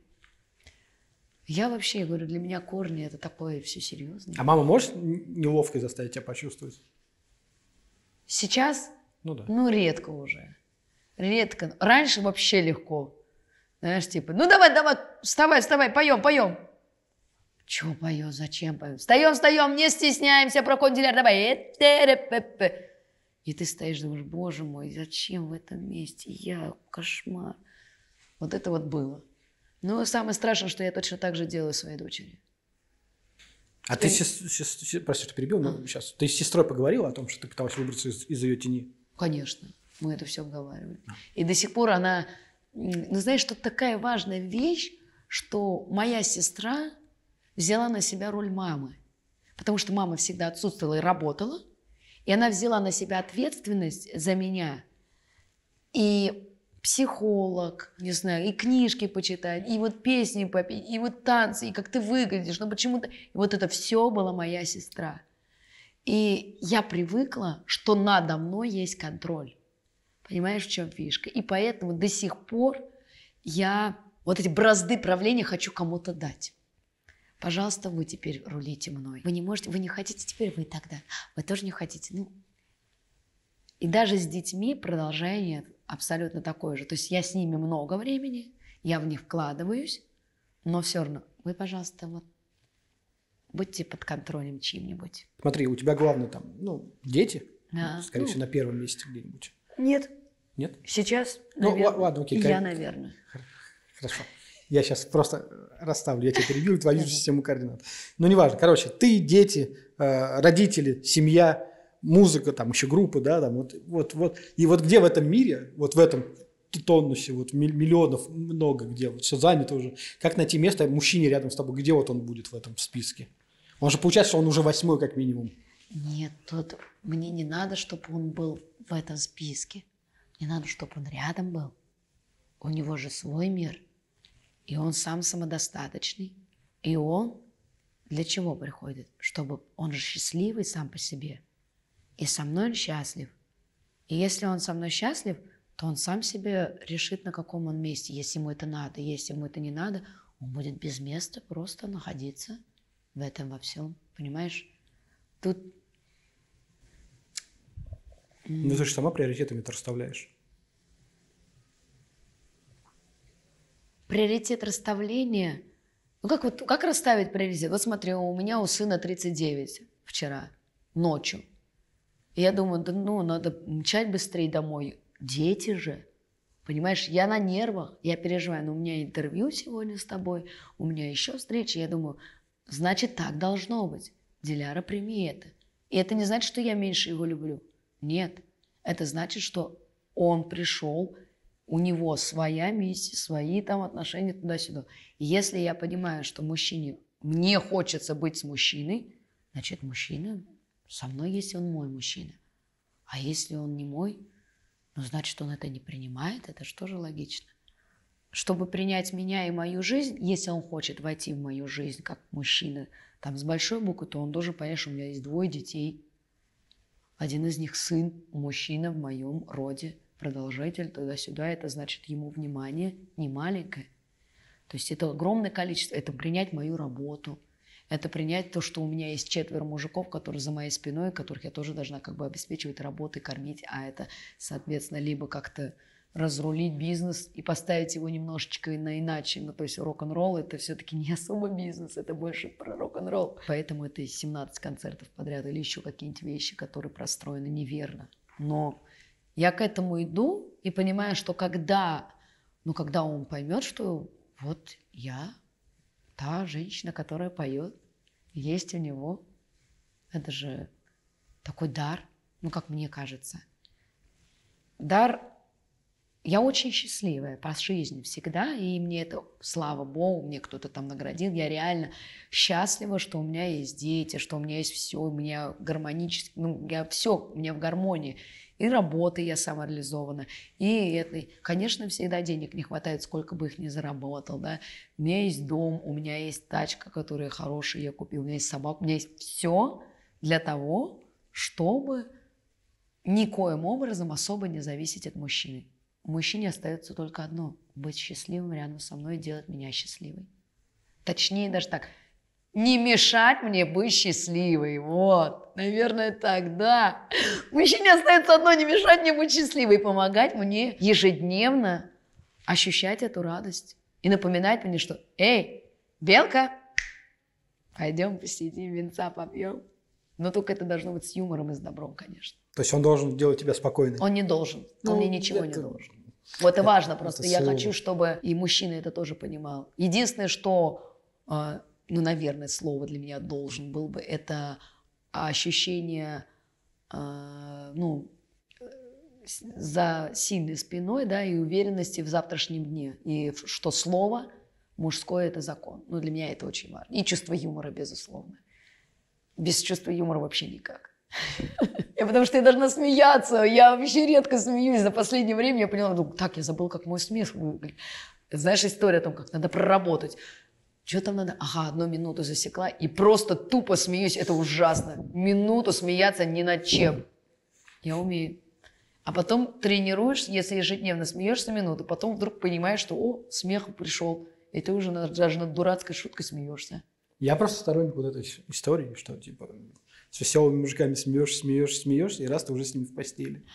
S2: Я вообще, я говорю, для меня корни – это такое все серьезное. А
S1: мама может неловкой
S2: заставить тебя почувствовать? Сейчас? Ну да. Ну, редко уже. Редко. Раньше вообще легко. Знаешь, типа, ну давай, давай, вставай, вставай, поем, поем. Чего пою, зачем пою? Встаем, встаем, не стесняемся, про дилер, давай. Э, И ты стоишь, думаешь, боже мой, зачем в этом месте? Я, кошмар. Вот это вот было. Но самое страшное, что я точно так же делаю своей дочери.
S1: А ты, ты э. сейчас, сейчас, прости, что перебил, но а. сейчас, ты с сестрой поговорила о том, что ты пыталась выбраться из, из ее тени? Конечно, мы это все
S2: обговаривали. А. И до сих пор она, ну знаешь, что такая важная вещь, что моя сестра взяла на себя роль мамы, потому что мама всегда отсутствовала и работала, и она взяла на себя ответственность за меня. И психолог, не знаю, и книжки почитать, и вот песни попеть, и вот танцы, и как ты выглядишь, но ну почему-то... И вот это все была моя сестра. И я привыкла, что надо мной есть контроль. Понимаешь, в чем фишка? И поэтому до сих пор я вот эти бразды правления хочу кому-то дать. Пожалуйста, вы теперь рулите мной. Вы не можете, вы не хотите теперь, вы тогда. Вы тоже не хотите. Ну, и даже с детьми продолжение абсолютно такое же. То есть я с ними много времени, я в них вкладываюсь, но все равно вы, пожалуйста, вот будьте под контролем чьим-нибудь.
S1: Смотри, у тебя главное там, ну, дети,
S2: а, ну, скорее ну, всего, на
S1: первом месте где-нибудь. Нет. Нет? Сейчас, Ну, наверное. ладно, окей. Я, кор... наверное. Хорошо. Я сейчас просто расставлю, я тебе перебью твою систему координат. Но ну, неважно. Короче, ты, дети, э, родители, семья, музыка, там еще группы, да, там вот, вот, вот. И вот где в этом мире, вот в этом тонусе, вот миллионов много где, вот все занято уже. Как найти место мужчине рядом с тобой, где вот он будет в этом списке? Он же получается, что он уже восьмой как минимум.
S2: Нет, тут мне не надо, чтобы он был в этом списке. Мне надо, чтобы он рядом был. У него же свой мир и он сам самодостаточный, и он для чего приходит? Чтобы он же счастливый сам по себе, и со мной он счастлив. И если он со мной счастлив, то он сам себе решит, на каком он месте. Если ему это надо, если ему это не надо, он будет без места просто находиться в этом во всем. Понимаешь? Тут...
S1: Ну, ты же сама приоритетами-то расставляешь.
S2: приоритет расставления. Ну как, вот, как расставить приоритет? Вот смотри, у меня у сына 39 вчера ночью. И я думаю, да ну, надо мчать быстрее домой. Дети же. Понимаешь, я на нервах, я переживаю, но у меня интервью сегодня с тобой, у меня еще встреча. Я думаю, значит, так должно быть. Диляра, прими это. И это не значит, что я меньше его люблю. Нет. Это значит, что он пришел у него своя миссия, свои там отношения туда-сюда. если я понимаю, что мужчине, мне хочется быть с мужчиной, значит, мужчина со мной, если он мой мужчина. А если он не мой, ну, значит, он это не принимает, это что же логично. Чтобы принять меня и мою жизнь, если он хочет войти в мою жизнь как мужчина, там с большой буквы, то он должен понять, что у меня есть двое детей. Один из них сын, мужчина в моем роде – продолжатель туда-сюда, это значит ему внимание не маленькое. То есть это огромное количество, это принять мою работу, это принять то, что у меня есть четверо мужиков, которые за моей спиной, которых я тоже должна как бы обеспечивать работой, кормить, а это, соответственно, либо как-то разрулить бизнес и поставить его немножечко на иначе. Ну, то есть рок-н-ролл – это все-таки не особо бизнес, это больше про рок-н-ролл. Поэтому это 17 концертов подряд или еще какие-нибудь вещи, которые простроены неверно. Но я к этому иду и понимаю, что когда, ну, когда он поймет, что вот я та женщина, которая поет, есть у него, это же такой дар, ну, как мне кажется. Дар я очень счастливая по жизни всегда, и мне это, слава богу, мне кто-то там наградил. Я реально счастлива, что у меня есть дети, что у меня есть все, у меня гармонически, ну, я все, у меня в гармонии. И работы я самореализована, и этой. Конечно, всегда денег не хватает, сколько бы их ни заработал, да. У меня есть дом, у меня есть тачка, которая хорошая, я купил, у меня есть собака, у меня есть все для того, чтобы никоим образом особо не зависеть от мужчины мужчине остается только одно – быть счастливым рядом со мной и делать меня счастливой. Точнее, даже так, не мешать мне быть счастливой. Вот, наверное, тогда. Мужчине остается одно – не мешать мне быть счастливой, помогать мне ежедневно ощущать эту радость и напоминать мне, что «Эй, белка, пойдем посидим, венца попьем». Но только это должно быть с юмором и с добром, конечно.
S1: То есть он должен делать тебя спокойной. Он
S2: не должен. Ну, он мне ничего это... не должен. Вот э, это, и важно просто. Это Я хочу, чтобы и мужчина это тоже понимал. Единственное, что, а, ну, наверное, слово для меня должен был бы, это ощущение, а, ну, э, за сильной спиной, да, и уверенности в завтрашнем дне. И что слово мужское – это закон. Ну, для меня это очень важно. И чувство юмора, безусловно. Без чувства юмора вообще никак. Я потому что я должна смеяться. Я вообще редко смеюсь. За последнее время я поняла, думаю, ну, так, я забыл, как мой смех выглядит. Знаешь, история о том, как надо проработать. Что там надо? Ага, одну минуту засекла и просто тупо смеюсь. Это ужасно. Минуту смеяться ни над чем. Я умею. А потом тренируешься, если ежедневно смеешься минуту, потом вдруг понимаешь, что о, смех пришел. И ты уже даже над дурацкой шуткой смеешься.
S1: Я просто сторонник вот этой истории, что типа с веселыми мужиками смеешься, смеешься, смеешься, и раз ты уже с ними в постели.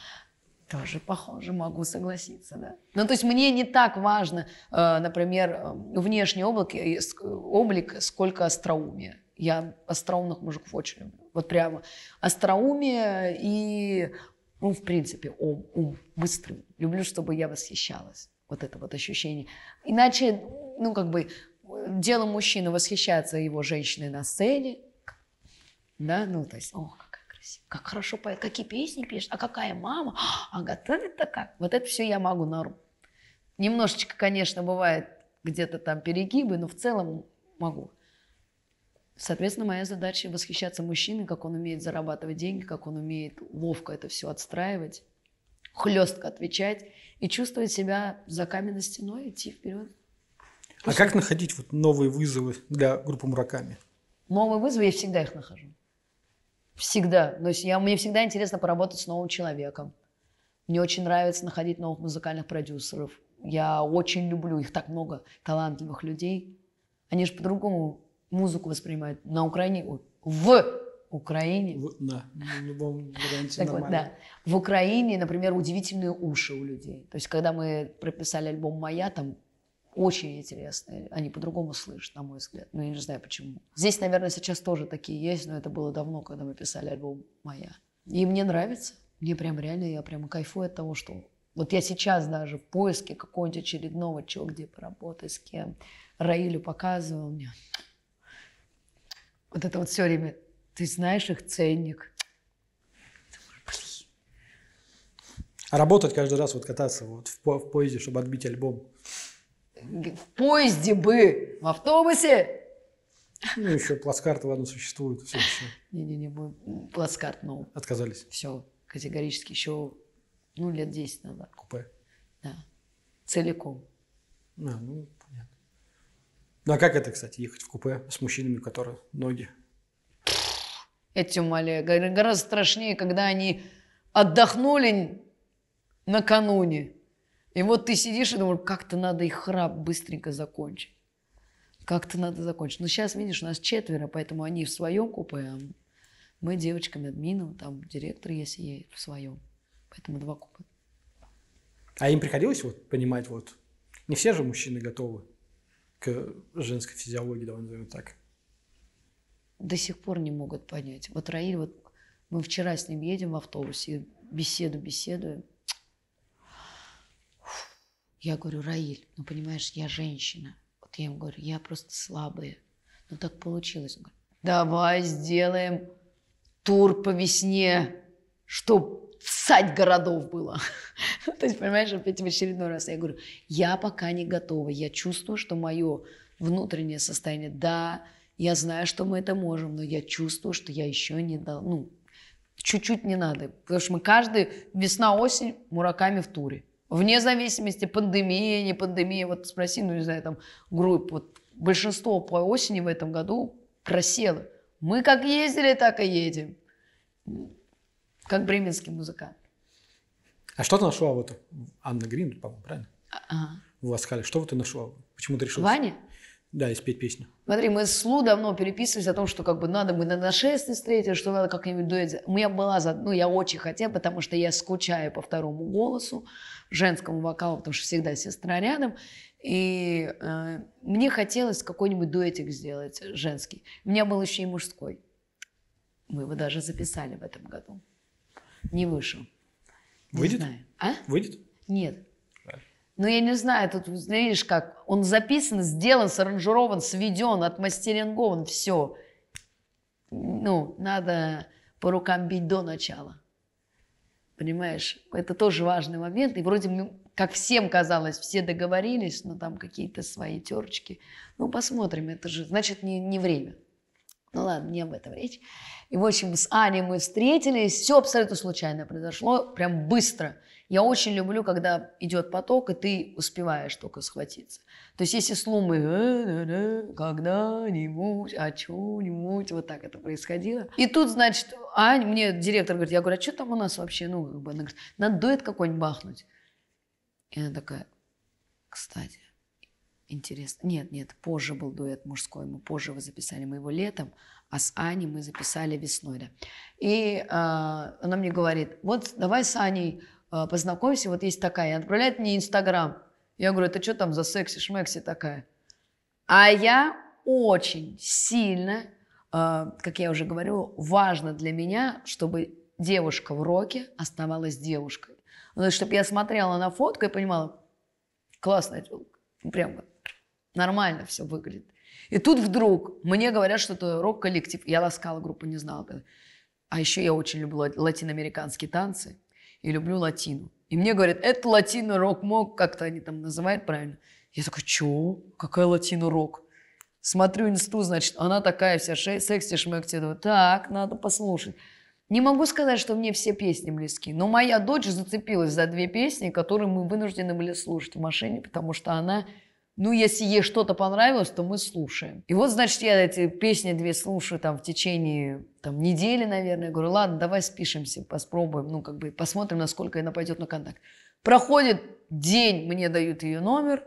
S2: Тоже похоже, могу согласиться, да. Ну, то есть мне не так важно, э, например, э, внешний облик, облик, сколько остроумия. Я остроумных мужиков очень люблю. Вот прямо остроумие и, ну, в принципе, ум, ум быстрый. Люблю, чтобы я восхищалась. Вот это вот ощущение. Иначе, ну, как бы, э, дело мужчины восхищаться его женщиной на сцене, да, ну, то есть, о, какая красивая, как хорошо поет, какие песни пишет, а какая мама, а, а готовит-то как. Вот это все я могу норм. Немножечко, конечно, бывает где-то там перегибы, но в целом могу. Соответственно, моя задача восхищаться мужчиной, как он умеет зарабатывать деньги, как он умеет ловко это все отстраивать, хлестко отвечать и чувствовать себя за каменной стеной, идти вперед.
S1: А как находить вот новые вызовы для группы мураками?
S2: Новые вызовы я всегда их нахожу. Всегда. То есть я, мне всегда интересно поработать с новым человеком. Мне очень нравится находить новых музыкальных продюсеров. Я очень люблю, их так много талантливых людей. Они же по-другому музыку воспринимают. На Украине, в Украине. В, да, в любом варианте так нормально. Вот, да. В Украине, например, удивительные уши у людей. То есть, когда мы прописали альбом «Моя», там очень интересные. Они по-другому слышат, на мой взгляд. Но я не знаю почему. Здесь, наверное, сейчас тоже такие есть, но это было давно, когда мы писали альбом «Моя». И мне нравится. Мне прям реально, я прям кайфую от того, что вот я сейчас даже в поиске какого-нибудь очередного, чего, где поработать, с кем. Раилю показывал мне. Вот это вот все время, ты знаешь их ценник.
S1: а работать каждый раз, вот кататься вот в, в поезде, чтобы отбить альбом?
S2: В поезде бы, в автобусе. Ну, еще плацкарты, ладно, существуют. Все, все. Не-не-не, мы плацкарт, ну. Отказались. Все, категорически, еще, ну, лет 10 надо Купе? Да, целиком. А, ну, понятно.
S1: Ну, а как это, кстати, ехать в купе с мужчинами, у которых ноги?
S2: Эти умоляю. Гораздо страшнее, когда они отдохнули накануне. И вот ты сидишь и думаешь, как-то надо их храп быстренько закончить. Как-то надо закончить. Но сейчас, видишь, у нас четверо, поэтому они в своем купе, а мы девочками админом, там директор есть и в своем. Поэтому два купе.
S1: А им приходилось вот понимать, вот не все же мужчины готовы к женской физиологии, давай назовем так.
S2: До сих пор не могут понять. Вот Раиль, вот мы вчера с ним едем в автобусе, беседу беседуем, я говорю, Раиль, ну понимаешь, я женщина. Вот я им говорю, я просто слабая. Ну так получилось. Он говорит, давай сделаем тур по весне, чтоб сать городов было. То есть, понимаешь, опять в очередной раз я говорю, я пока не готова. Я чувствую, что мое внутреннее состояние, да, я знаю, что мы это можем, но я чувствую, что я еще не дал, ну, чуть-чуть не надо. Потому что мы каждый весна-осень мураками в туре. Вне зависимости, пандемия, не пандемия. Вот спроси, ну, не знаю, там, групп. Вот большинство по осени в этом году просело Мы как ездили, так и едем. Как бременский музыкант.
S1: А что ты нашла вот Анна Грин, по-моему, правильно? А-а. В Ласкале. Что вот ты нашла? Почему ты решила? Ваня? Да, и спеть песню.
S2: Смотри, мы с Лу давно переписывались о том, что как бы надо мы на нашествии встретиться, что надо как-нибудь дуэт. Я была за... Ну, я очень хотела, потому что я скучаю по второму голосу, женскому вокалу, потому что всегда сестра рядом. И э, мне хотелось какой-нибудь дуэтик сделать женский. У меня был еще и мужской. Мы его даже записали в этом году. Не вышел. Не Выйдет? знаю. А? Выйдет? Нет. Но ну, я не знаю, тут, видишь, как он записан, сделан, саранжирован, сведен, отмастерингован, все. Ну, надо по рукам бить до начала. Понимаешь, это тоже важный момент. И вроде, ну, как всем казалось, все договорились, но там какие-то свои терочки. Ну, посмотрим, это же, значит, не, не время. Ну ладно, не об этом речь. И, в общем, с Аней мы встретились. Все абсолютно случайно произошло, прям быстро. Я очень люблю, когда идет поток, и ты успеваешь только схватиться. То есть если сломы когда-нибудь, а чего-нибудь, вот так это происходило. И тут, значит, Ань, мне директор говорит, я говорю, а что там у нас вообще? Ну, как бы, она говорит, надо дуэт какой-нибудь бахнуть. И она такая, кстати, интересно. Нет, нет, позже был дуэт мужской, мы позже его записали, мы его летом, а с Аней мы записали весной, да. И э, она мне говорит, вот давай с Аней а, познакомься, вот есть такая. И отправляет мне Инстаграм. Я говорю, это что там за секси-шмекси такая? А я очень сильно, а, как я уже говорю, важно для меня, чтобы девушка в роке оставалась девушкой. Ну, чтобы я смотрела на фотку и понимала, классная телка, прям нормально все выглядит. И тут вдруг мне говорят, что это рок-коллектив. Я ласкала группу, не знала. А еще я очень люблю латиноамериканские танцы и люблю латину. И мне говорят, это латино рок мог как-то они там называют правильно. Я такой, чё? Какая латино рок? Смотрю инсту, значит, она такая вся ше, секси шмекти. Типа, Думаю, так, надо послушать. Не могу сказать, что мне все песни близки, но моя дочь зацепилась за две песни, которые мы вынуждены были слушать в машине, потому что она ну, если ей что-то понравилось, то мы слушаем. И вот, значит, я эти песни две слушаю там в течение там, недели, наверное. Я говорю, ладно, давай спишемся, попробуем, ну, как бы посмотрим, насколько она пойдет на контакт. Проходит день, мне дают ее номер,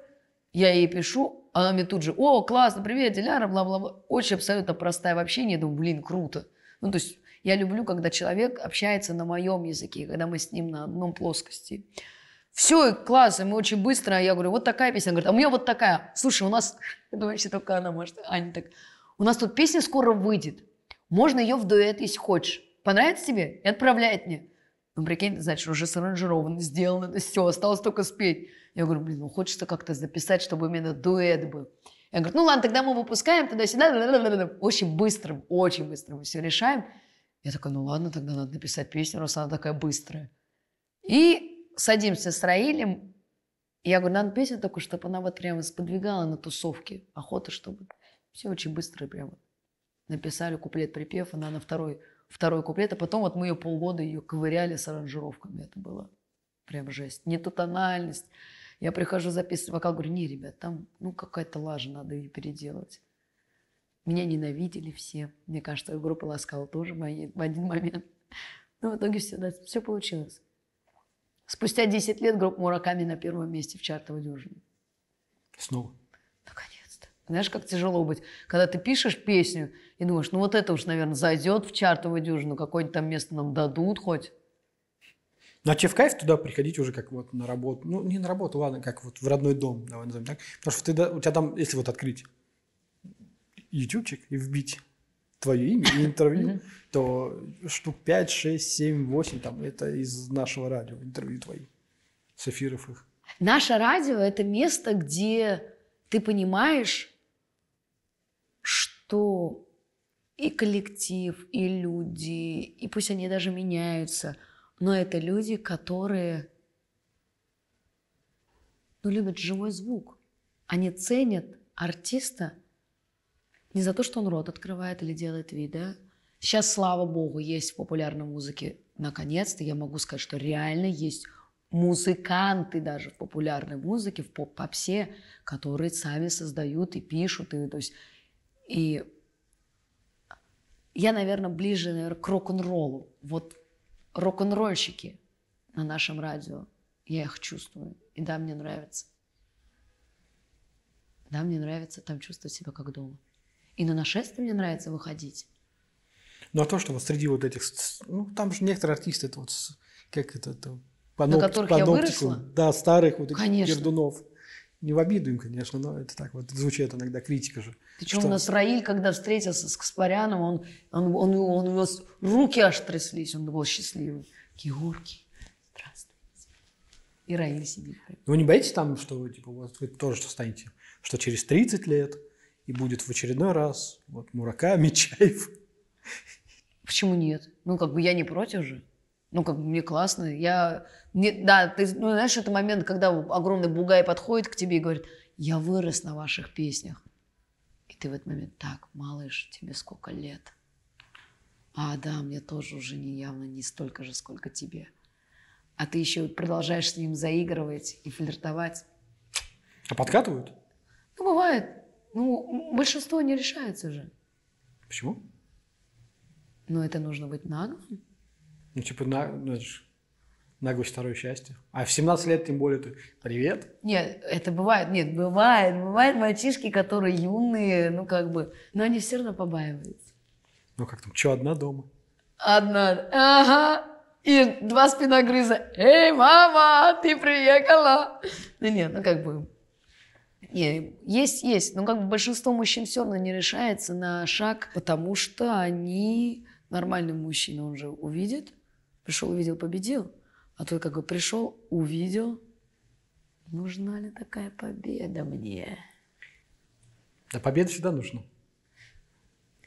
S2: я ей пишу, она мне тут же, о, классно, привет, Диляра, бла-бла-бла. Очень абсолютно простая в общении, думаю, блин, круто. Ну, то есть я люблю, когда человек общается на моем языке, когда мы с ним на одном плоскости все, класс, и мы очень быстро, я говорю, вот такая песня, она говорит, а у меня вот такая. Слушай, у нас, думаю, вообще только она может, Аня так, у нас тут песня скоро выйдет, можно ее в дуэт, если хочешь. Понравится тебе? И отправляет мне. Ну, прикинь, значит, уже саранжировано, сделано, это все, осталось только спеть. Я говорю, блин, ну хочется как-то записать, чтобы именно дуэт был. Я говорю, ну ладно, тогда мы выпускаем туда-сюда. Очень быстро, очень быстро мы все решаем. Я такая, ну ладно, тогда надо написать песню, раз она такая быстрая. И садимся с Раилем, и я говорю, надо песню такую, чтобы она вот прямо сподвигала на тусовке, охота, чтобы. Все очень быстро прямо написали куплет-припев, она на второй, второй куплет, а потом вот мы ее полгода ее ковыряли с аранжировками, это было прям жесть. Не то тональность. Я прихожу записывать вокал, говорю, не, ребят, там ну какая-то лажа, надо ее переделывать. Меня ненавидели все. Мне кажется, группа ласкала тоже в один момент. Но в итоге все, да, все получилось. Спустя 10 лет группа Мураками на первом месте в чартовой дюжине. Снова? Наконец-то. Знаешь, как тяжело быть, когда ты пишешь песню и думаешь, ну вот это уж, наверное, зайдет в чартовую дюжину, какое-нибудь там место нам дадут хоть.
S1: Ну, а че в кайф туда приходить уже как вот на работу? Ну, не на работу, ладно, как вот в родной дом, давай назовем так. Потому что ты, у тебя там, если вот открыть ютубчик и вбить твое имя и интервью, то штук 5, 6, 7, 8 там, это из нашего радио, интервью твои, с эфиров их.
S2: Наше радио – это место, где ты понимаешь, что и коллектив, и люди, и пусть они даже меняются, но это люди, которые ну, любят живой звук. Они ценят артиста – не за то, что он рот открывает или делает вид, да. Сейчас, слава богу, есть в популярной музыке, наконец-то, я могу сказать, что реально есть музыканты даже в популярной музыке, в поп-попсе, которые сами создают и пишут. И, то есть, и я, наверное, ближе наверное, к рок-н-роллу. Вот рок-н-ролльщики на нашем радио, я их чувствую. И да, мне нравится. Да, мне нравится там чувствовать себя как дома. И на нашествие мне нравится выходить.
S1: Ну а то, что вот среди вот этих, ну там же некоторые артисты, это вот, как это, это паноп, на которых паноптику, я выросла? Да, старых вот этих конечно. Не в обиду им, конечно, но это так вот звучит иногда критика же. Ты что... у нас
S2: Раиль, когда встретился с Каспаряном, он, он, он, он, у него руки аж тряслись, он был счастливый. Георгий, здравствуйте. И Раиль сидит.
S1: Ну, вы не боитесь там, что типа, вот, вы тоже что станете, что через 30 лет и будет в очередной раз вот Мураками, Чаев.
S2: Почему нет? Ну, как бы я не против же. Ну, как бы мне классно. Я... Не, да, ты, ну, знаешь, это момент, когда огромный бугай подходит к тебе и говорит, я вырос на ваших песнях. И ты в этот момент, так, малыш, тебе сколько лет? А, да, мне тоже уже не явно не столько же, сколько тебе. А ты еще продолжаешь с ним заигрывать и флиртовать. А подкатывают? Ну, бывает. Ну, большинство не решается же. Почему? Ну, это нужно быть наглым.
S1: Ну, типа, на, ну, это наглость второе счастье. А в 17 лет, тем более, ты «Привет».
S2: Нет, это бывает. Нет, бывает. Бывают мальчишки, которые юные, ну, как бы. Но они все равно побаиваются.
S1: Ну, как там, что, одна дома?
S2: Одна. Ага. И два спиногрыза. «Эй, мама, ты приехала!» Ну, нет, ну, как бы нет, есть, есть. Но как бы большинство мужчин все равно не решается на шаг, потому что они нормальный мужчина, он же увидит, пришел, увидел, победил. А тот как бы пришел, увидел, нужна ли такая победа мне? Да победа всегда
S1: нужна.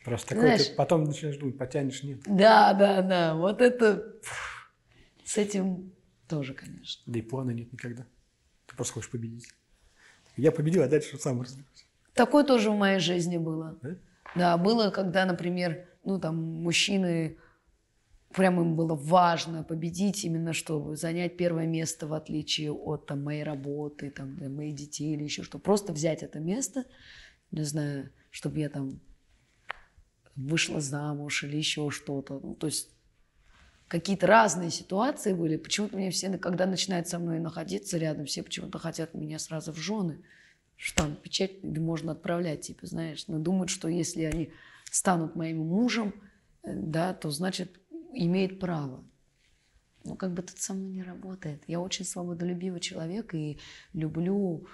S1: Просто такой Знаешь, ты потом начинаешь думать, потянешь, нет.
S2: Да, да, да. Вот это с этим тоже, конечно. Да и плана нет никогда.
S1: Ты просто хочешь победить. Я победил, а дальше сам разберусь.
S2: Такое тоже в моей жизни было. Да? Да, было, когда, например, ну там мужчины прям им было важно победить именно, чтобы занять первое место в отличие от там, моей работы, там, да, моих детей или еще что. Просто взять это место, не знаю, чтобы я там вышла замуж или еще что-то. Ну, то есть какие-то разные ситуации были. Почему-то мне все, когда начинают со мной находиться рядом, все почему-то хотят меня сразу в жены. Что там, печать можно отправлять, типа, знаешь. Но думают, что если они станут моим мужем, э, да, то значит имеет право. Ну, как бы тут со мной не работает. Я очень свободолюбивый человек и люблю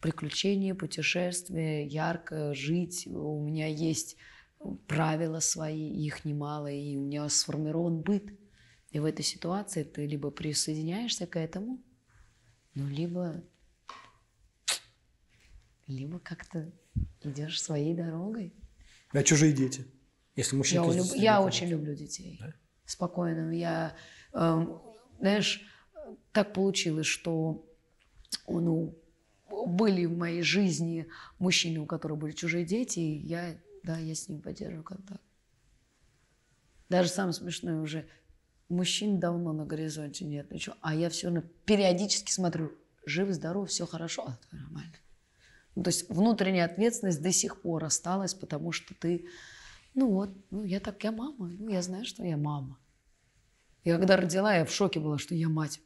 S2: приключения, путешествия, ярко жить. У меня есть правила свои, их немало, и у меня сформирован быт. И в этой ситуации ты либо присоединяешься к этому, ну, либо, либо как-то идешь своей дорогой.
S1: А чужие дети? Если мужчина... Я, люб... я
S2: очень люблю детей. Да? Спокойно. Я, э, знаешь, так получилось, что ну, были в моей жизни мужчины, у которых были чужие дети, и я, да, я с ним поддерживаю контакт. Даже самое смешное уже, мужчин давно на горизонте нет, ничего. Ну а я все равно периодически смотрю, жив, здоров, все хорошо, а это нормально. Ну, то есть внутренняя ответственность до сих пор осталась, потому что ты, ну вот, ну я так, я мама, ну я знаю, что я мама. И когда родила, я в шоке была, что я мать.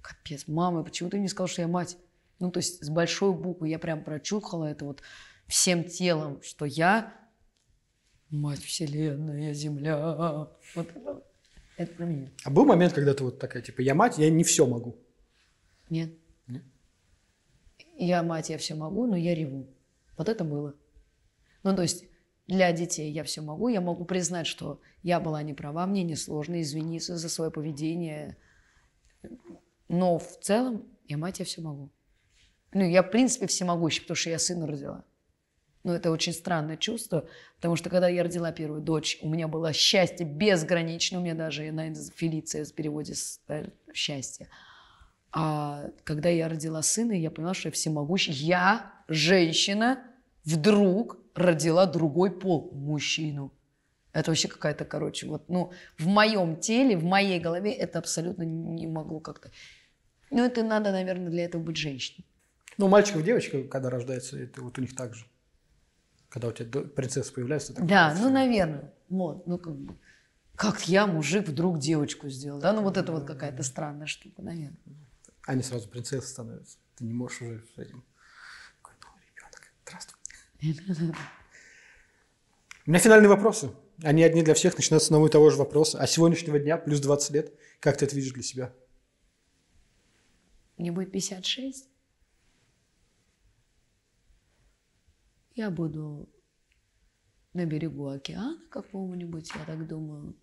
S2: Капец, мама, почему ты не сказал, что я мать? Ну, то есть с большой буквы я прям прочухала это вот всем телом, что я мать вселенная, земля. Вот это про меня.
S1: А был момент, когда ты вот такая, типа, я мать, я не все могу? Нет. Нет?
S2: Я мать, я все могу, но я реву. Вот это было. Ну, то есть для детей я все могу, я могу признать, что я была не права, мне несложно извиниться за свое поведение. Но в целом я мать, я все могу. Ну, я, в принципе, всемогущая, потому что я сына родила. Но ну, это очень странное чувство, потому что когда я родила первую дочь, у меня было счастье безграничное, у меня даже на Фелиция в переводе с, да, э, счастье. А когда я родила сына, я поняла, что я всемогущая. Я, женщина, вдруг родила другой пол, мужчину. Это вообще какая-то, короче, вот, ну, в моем теле, в моей голове это абсолютно не могло как-то. Ну, это надо, наверное, для этого быть женщиной.
S1: Ну, мальчик и девочка, когда рождается, это вот у них так же. Когда у тебя принцесса появляется, ты Да, ну,
S2: наверное. Вот, ну, как бы, как я, мужик, вдруг девочку сделал, да? Ну, вот это вот какая-то странная штука, наверное.
S1: Они сразу принцесса становятся. Ты не можешь уже с этим. Такой, ну, ребенок, здравствуй. У меня финальные вопросы. Они одни для всех, начинаются с одного и того же вопроса. А сегодняшнего дня, плюс 20 лет, как ты это видишь для себя?
S2: Мне будет 56. Я буду на берегу океана какого-нибудь, я так думаю.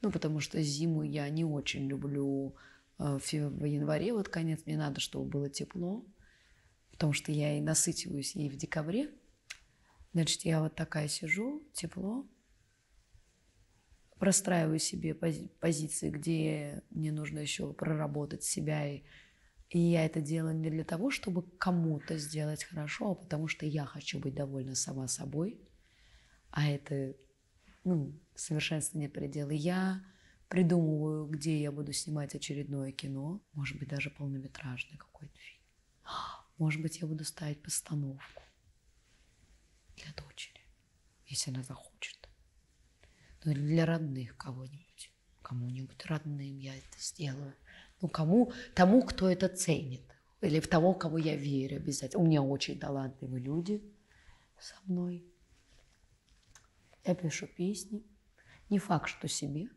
S2: Ну, потому что зиму я не очень люблю э, в январе, вот конец, мне надо, чтобы было тепло, потому что я и насытиваюсь ей в декабре. Значит, я вот такая сижу, тепло, простраиваю себе пози позиции, где мне нужно еще проработать себя и и я это делаю не для того, чтобы кому-то сделать хорошо, а потому что я хочу быть довольна сама собой. А это, ну, совершенство не предела. Я придумываю, где я буду снимать очередное кино. Может быть, даже полнометражный какой-то фильм. Может быть, я буду ставить постановку для дочери, если она захочет. Ну, или для родных кого-нибудь. Кому-нибудь родным я это сделаю ну, кому, тому, кто это ценит. Или в того, кого я верю обязательно. У меня очень талантливые люди со мной. Я пишу песни. Не факт, что себе.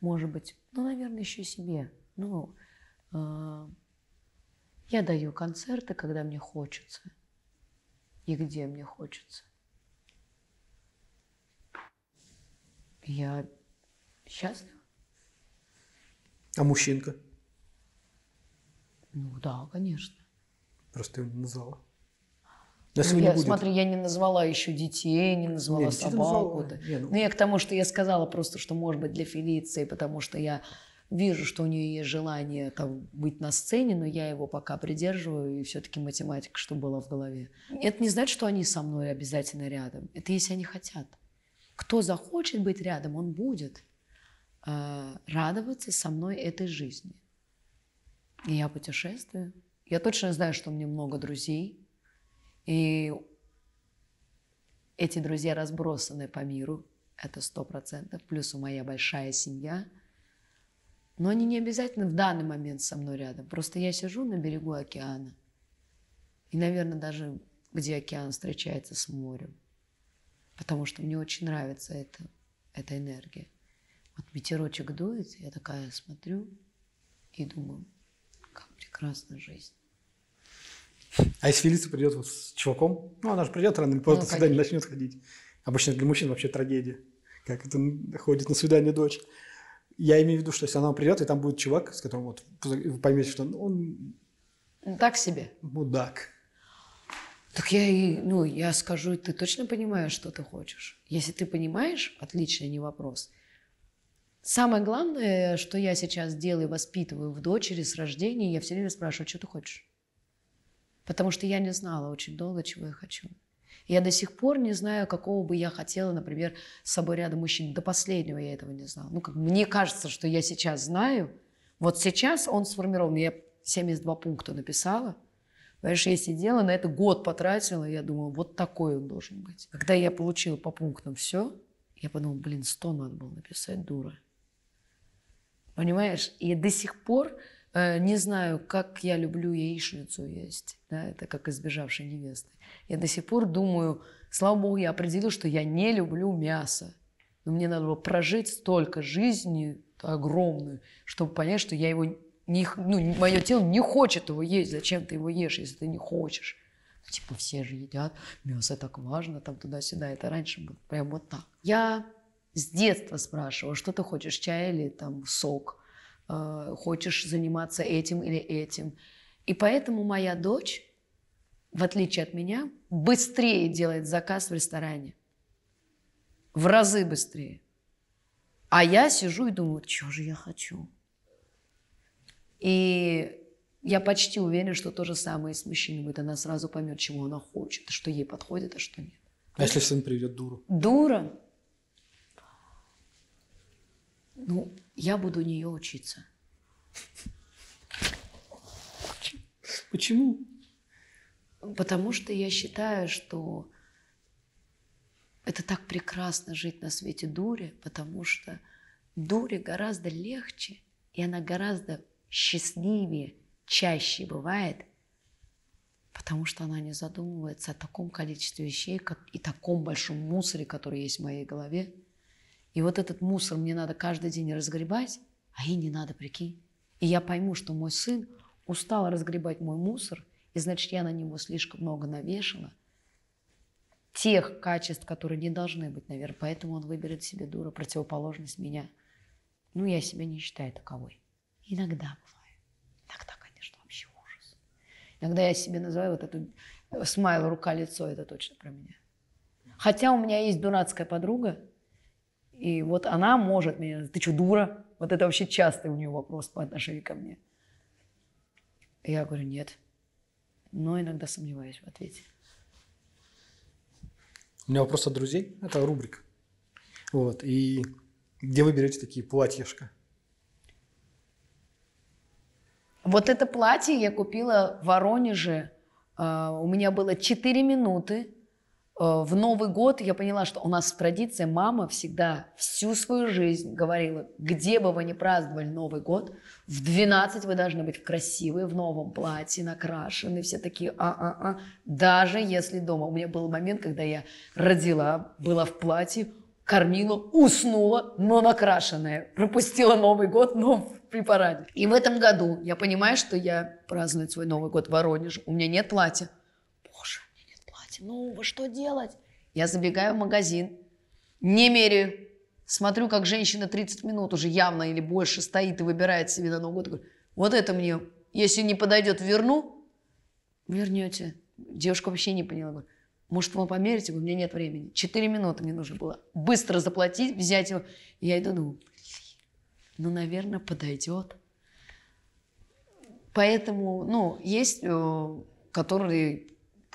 S2: Может быть, ну, наверное, еще себе. Ну, э, я даю концерты, когда мне хочется. И где мне хочется. Я счастлива. А мужчинка? Ну да, конечно.
S1: Просто его не назвала.
S2: Но ну, я, будет. Смотри, я не назвала еще детей, не назвала Нет, собаку. Назвала. Не, ну... Но ну, я к тому, что я сказала просто, что может быть для Фелиции, потому что я вижу, что у нее есть желание там, быть на сцене, но я его пока придерживаю, и все-таки математика, что было в голове. Это не значит, что они со мной обязательно рядом. Это если они хотят. Кто захочет быть рядом, он будет. Э, радоваться со мной этой жизни. И я путешествую. Я точно знаю, что у меня много друзей. И эти друзья разбросаны по миру. Это сто процентов. Плюс у моя большая семья. Но они не обязательно в данный момент со мной рядом. Просто я сижу на берегу океана. И, наверное, даже где океан встречается с морем. Потому что мне очень нравится это, эта энергия. Вот ветерочек дует, я такая смотрю и думаю, как прекрасна жизнь.
S1: А если Фелиция придет вот с чуваком, ну она же придет рано или поздно, ну, свидание начнет ходить. Обычно для мужчин вообще трагедия, как это ходит на свидание дочь. Я имею в виду, что если она придет, и там будет чувак, с которым вот вы поймете, что он...
S2: Ну, так себе. Мудак. Так я и, ну, я скажу, ты точно понимаешь, что ты хочешь? Если ты понимаешь, отлично, не вопрос. Самое главное, что я сейчас делаю, воспитываю в дочери с рождения, я все время спрашиваю, что ты хочешь? Потому что я не знала очень долго, чего я хочу. Я до сих пор не знаю, какого бы я хотела, например, с собой рядом мужчины. До последнего я этого не знала. Ну, как, мне кажется, что я сейчас знаю. Вот сейчас он сформирован. Я 72 пункта написала. Понимаешь, я сидела, на это год потратила, я думала, вот такой он должен быть. Когда я получила по пунктам все, я подумала, блин, сто надо было написать, дура. Понимаешь? И до сих пор э, не знаю, как я люблю яичницу есть. Да? Это как избежавшей невесты. Я до сих пор думаю, слава богу, я определила, что я не люблю мясо. Но мне надо было прожить столько жизни огромную, чтобы понять, что я его не, ну, мое тело не хочет его есть. Зачем ты его ешь, если ты не хочешь? Типа все же едят, мясо так важно, там туда-сюда. Это раньше было прям вот так. Я с детства спрашивала, что ты хочешь, чай или там сок, э, хочешь заниматься этим или этим. И поэтому моя дочь, в отличие от меня, быстрее делает заказ в ресторане. В разы быстрее. А я сижу и думаю, что же я хочу. И я почти уверена, что то же самое и с мужчиной будет. Она сразу поймет, чего она хочет, что ей подходит, а что нет.
S1: А если сын приведет дуру?
S2: Дура? Ну, я буду у нее учиться. Почему? Потому что я считаю, что это так прекрасно жить на свете дури, потому что дури гораздо легче, и она гораздо счастливее, чаще бывает, потому что она не задумывается о таком количестве вещей и таком большом мусоре, который есть в моей голове, и вот этот мусор мне надо каждый день разгребать, а ей не надо, прикинь. И я пойму, что мой сын устал разгребать мой мусор, и значит, я на него слишком много навешала тех качеств, которые не должны быть, наверное. Поэтому он выберет себе дура, противоположность меня. Ну, я себя не считаю таковой. Иногда бывает. Иногда, конечно, вообще ужас. Иногда я себе называю вот эту э, смайл рука-лицо, это точно про меня. Хотя у меня есть дурацкая подруга, и вот она может меня... Ты что, дура? Вот это вообще частый у нее вопрос по отношению ко мне. Я говорю, нет. Но иногда сомневаюсь в ответе.
S1: У меня вопрос от друзей. Это рубрика. Вот. И где вы берете такие платьишко?
S2: Вот это платье я купила в Воронеже. А, у меня было 4 минуты Э, в Новый год я поняла, что у нас в традиции мама всегда всю свою жизнь говорила, где бы вы ни праздновали Новый год, в 12 вы должны быть красивые, в новом платье, накрашены, все такие а-а-а. Даже если дома. У меня был момент, когда я родила, была в платье, кормила, уснула, но накрашенная. Пропустила Новый год, но при параде. И в этом году я понимаю, что я праздную свой Новый год в Воронеже. У меня нет платья делать? Ну, что делать? Я забегаю в магазин, не меряю. Смотрю, как женщина 30 минут уже явно или больше стоит и выбирает себе на Новый год. Вот это мне, если не подойдет, верну. Вернете. Девушка вообще не поняла. Говорю, может, вам померите? У меня нет времени. Четыре минуты мне нужно было. Быстро заплатить, взять его. я иду, думаю, ну, наверное, подойдет. Поэтому, ну, есть, э, которые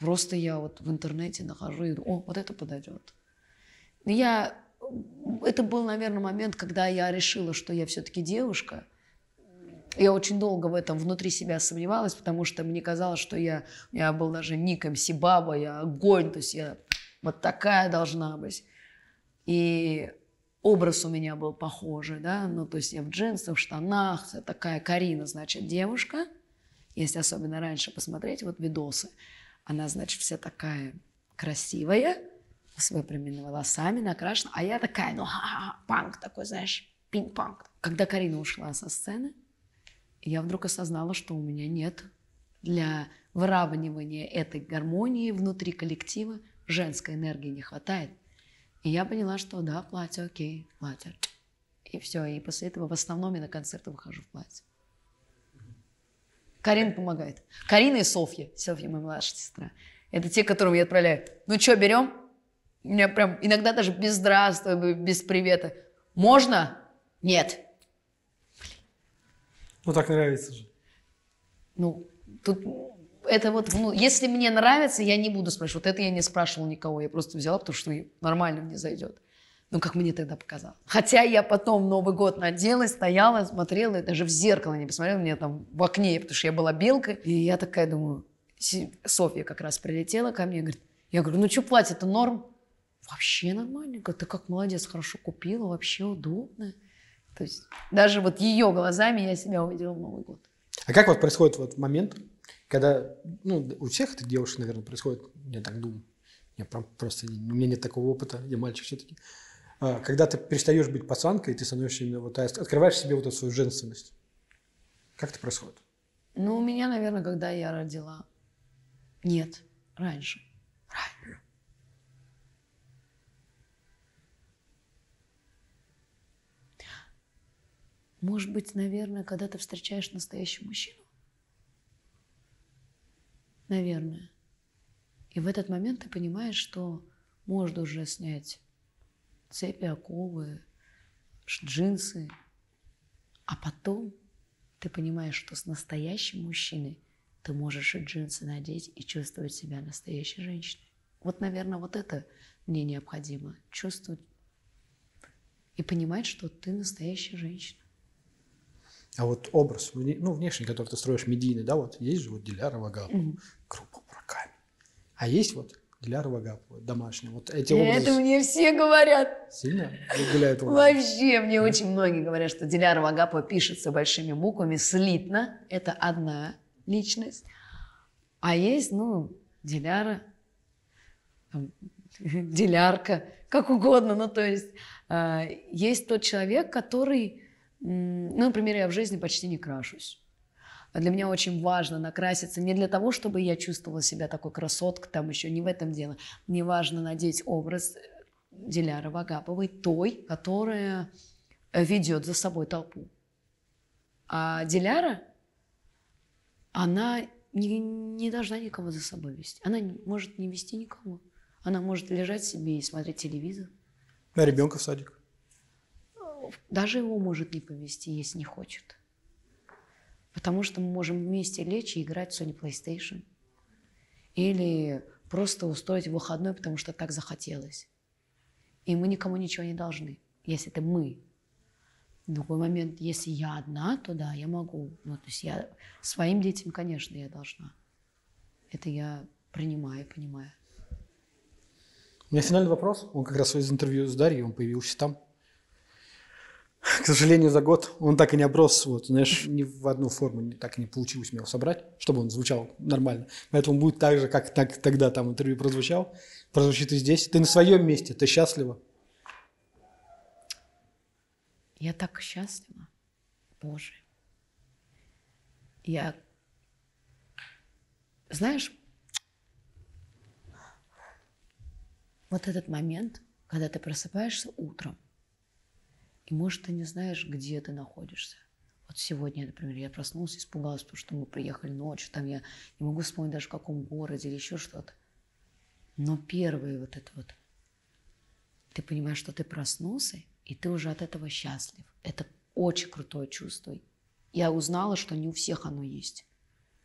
S2: Просто я вот в интернете нахожу и думаю, о, вот это подойдет. Я... Это был, наверное, момент, когда я решила, что я все-таки девушка. Я очень долго в этом внутри себя сомневалась, потому что мне казалось, что я, у меня был даже ником эм Сибаба, я огонь, то есть я вот такая должна быть. И образ у меня был похожий, да, ну, то есть я в джинсах, в штанах, такая Карина, значит, девушка, если особенно раньше посмотреть, вот видосы, она, значит, вся такая красивая, с выпрямленными волосами, накрашена. А я такая, ну, панк такой, знаешь, пинг-панк. Когда Карина ушла со сцены, я вдруг осознала, что у меня нет для выравнивания этой гармонии внутри коллектива женской энергии не хватает. И я поняла, что да, платье окей, платье. И все. И после этого в основном я на концерты выхожу в платье. Карина помогает. Карина и Софья. Софья моя младшая сестра. Это те, которым я отправляю. Ну что, берем? У меня прям иногда даже без здравствуй, без привета. Можно? Нет.
S1: Ну так нравится же. Ну,
S2: тут это вот, ну, если мне нравится, я не буду спрашивать. Вот это я не спрашивала никого, я просто взяла, потому что нормально мне зайдет. Ну, как мне тогда показалось. Хотя я потом Новый год надела, стояла, смотрела, и даже в зеркало не посмотрела, мне там в окне, потому что я была белкой. И я такая думаю, Софья как раз прилетела ко мне, говорит, я говорю, ну что, платье это норм? Вообще нормально. Говорит, ты как молодец, хорошо купила, вообще удобно. То есть даже вот ее глазами я себя увидела в Новый год.
S1: А как вот происходит вот момент, когда, ну, у всех это девушек, наверное, происходит, я так думаю, я прям просто, у меня нет такого опыта, я мальчик все-таки, а, когда ты перестаешь быть пацанкой, ты становишься именно вот, а, открываешь себе вот эту свою женственность. Как это происходит?
S2: Ну, у меня, наверное, когда я родила. Нет, раньше. Раньше. Может быть, наверное, когда ты встречаешь настоящего мужчину. Наверное. И в этот момент ты понимаешь, что можно уже снять цепи, оковы, джинсы. А потом ты понимаешь, что с настоящим мужчиной ты можешь и джинсы надеть и чувствовать себя настоящей женщиной. Вот, наверное, вот это мне необходимо. Чувствовать и понимать, что ты настоящая женщина.
S1: А вот образ, ну, внешний, который ты строишь, медийный, да, вот есть же вот Диляра Вагапова,
S2: mm-hmm. группа про
S1: камень. А есть вот для Арвагапова, домашнего. Вот эти образы... Это
S2: мне все говорят.
S1: Сильно выделяют
S2: Вообще, мне да. очень многие говорят, что Диляр Вагапова пишется большими буквами, слитно. Это одна личность. А есть, ну, Диляра, Дилярка, как угодно. Ну, то есть а, есть тот человек, который... Ну, например, я в жизни почти не крашусь. Для меня очень важно накраситься не для того, чтобы я чувствовала себя такой красоткой, там еще не в этом дело. Мне важно надеть образ э, Диляры Вагаповой, той, которая э, ведет за собой толпу. А Диляра, она не, не должна никого за собой вести. Она не, может не вести никого. Она может лежать себе и смотреть телевизор.
S1: На ребенка в садик.
S2: Э, даже его может не повести, если не хочет. Потому что мы можем вместе лечь и играть в Sony PlayStation. Или просто устроить выходной, потому что так захотелось. И мы никому ничего не должны, если это мы. В другой момент, если я одна, то да, я могу. Ну, то есть я своим детям, конечно, я должна. Это я принимаю, понимаю. У меня
S1: финальный вопрос. Он как раз из интервью с Дарьей, он появился там. К сожалению, за год он так и не оброс, вот, знаешь, ни в одну форму так и не получилось у меня его собрать, чтобы он звучал нормально. Поэтому будет так же, как так, тогда там интервью прозвучал, прозвучит и здесь. Ты на своем месте, ты счастлива.
S2: Я так счастлива, Боже. Я, знаешь, вот этот момент, когда ты просыпаешься утром, и, может, ты не знаешь, где ты находишься. Вот сегодня, например, я проснулся, испугалась, потому что мы приехали ночью, там я не могу вспомнить даже в каком городе или еще что-то. Но первое вот это вот, ты понимаешь, что ты проснулся, и ты уже от этого счастлив. Это очень крутое чувство. Я узнала, что не у всех оно есть.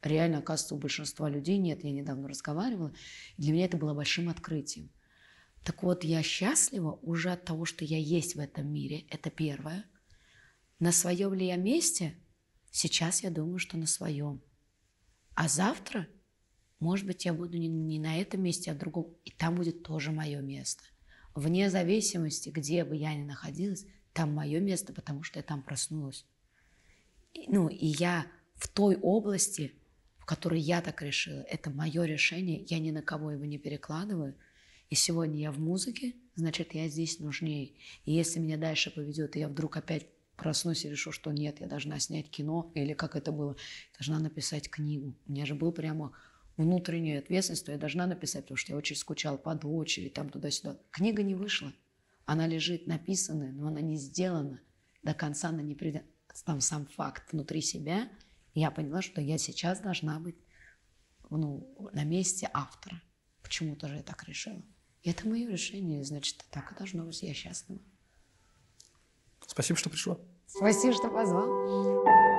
S2: Реально, оказывается, у большинства людей нет. Я недавно разговаривала. И для меня это было большим открытием. Так вот, я счастлива уже от того, что я есть в этом мире. Это первое. На своем ли я месте? Сейчас я думаю, что на своем. А завтра, может быть, я буду не, не на этом месте, а в другом. И там будет тоже мое место. Вне зависимости, где бы я ни находилась, там мое место, потому что я там проснулась. И, ну, и я в той области, в которой я так решила, это мое решение, я ни на кого его не перекладываю – и сегодня я в музыке, значит, я здесь нужнее. И если меня дальше поведет, и я вдруг опять проснусь и решу, что нет, я должна снять кино, или как это было, должна написать книгу. У меня же был прямо внутренняя ответственность, что я должна написать, потому что я очень скучала по дочери, там туда-сюда. Книга не вышла. Она лежит написанная, но она не сделана. До конца она не придет. Там сам факт внутри себя. я поняла, что я сейчас должна быть ну, на месте автора. Почему-то же я так решила. И это мое решение, значит, так и должно быть. Я счастлива.
S1: Спасибо, что пришла.
S2: Спасибо, что позвал.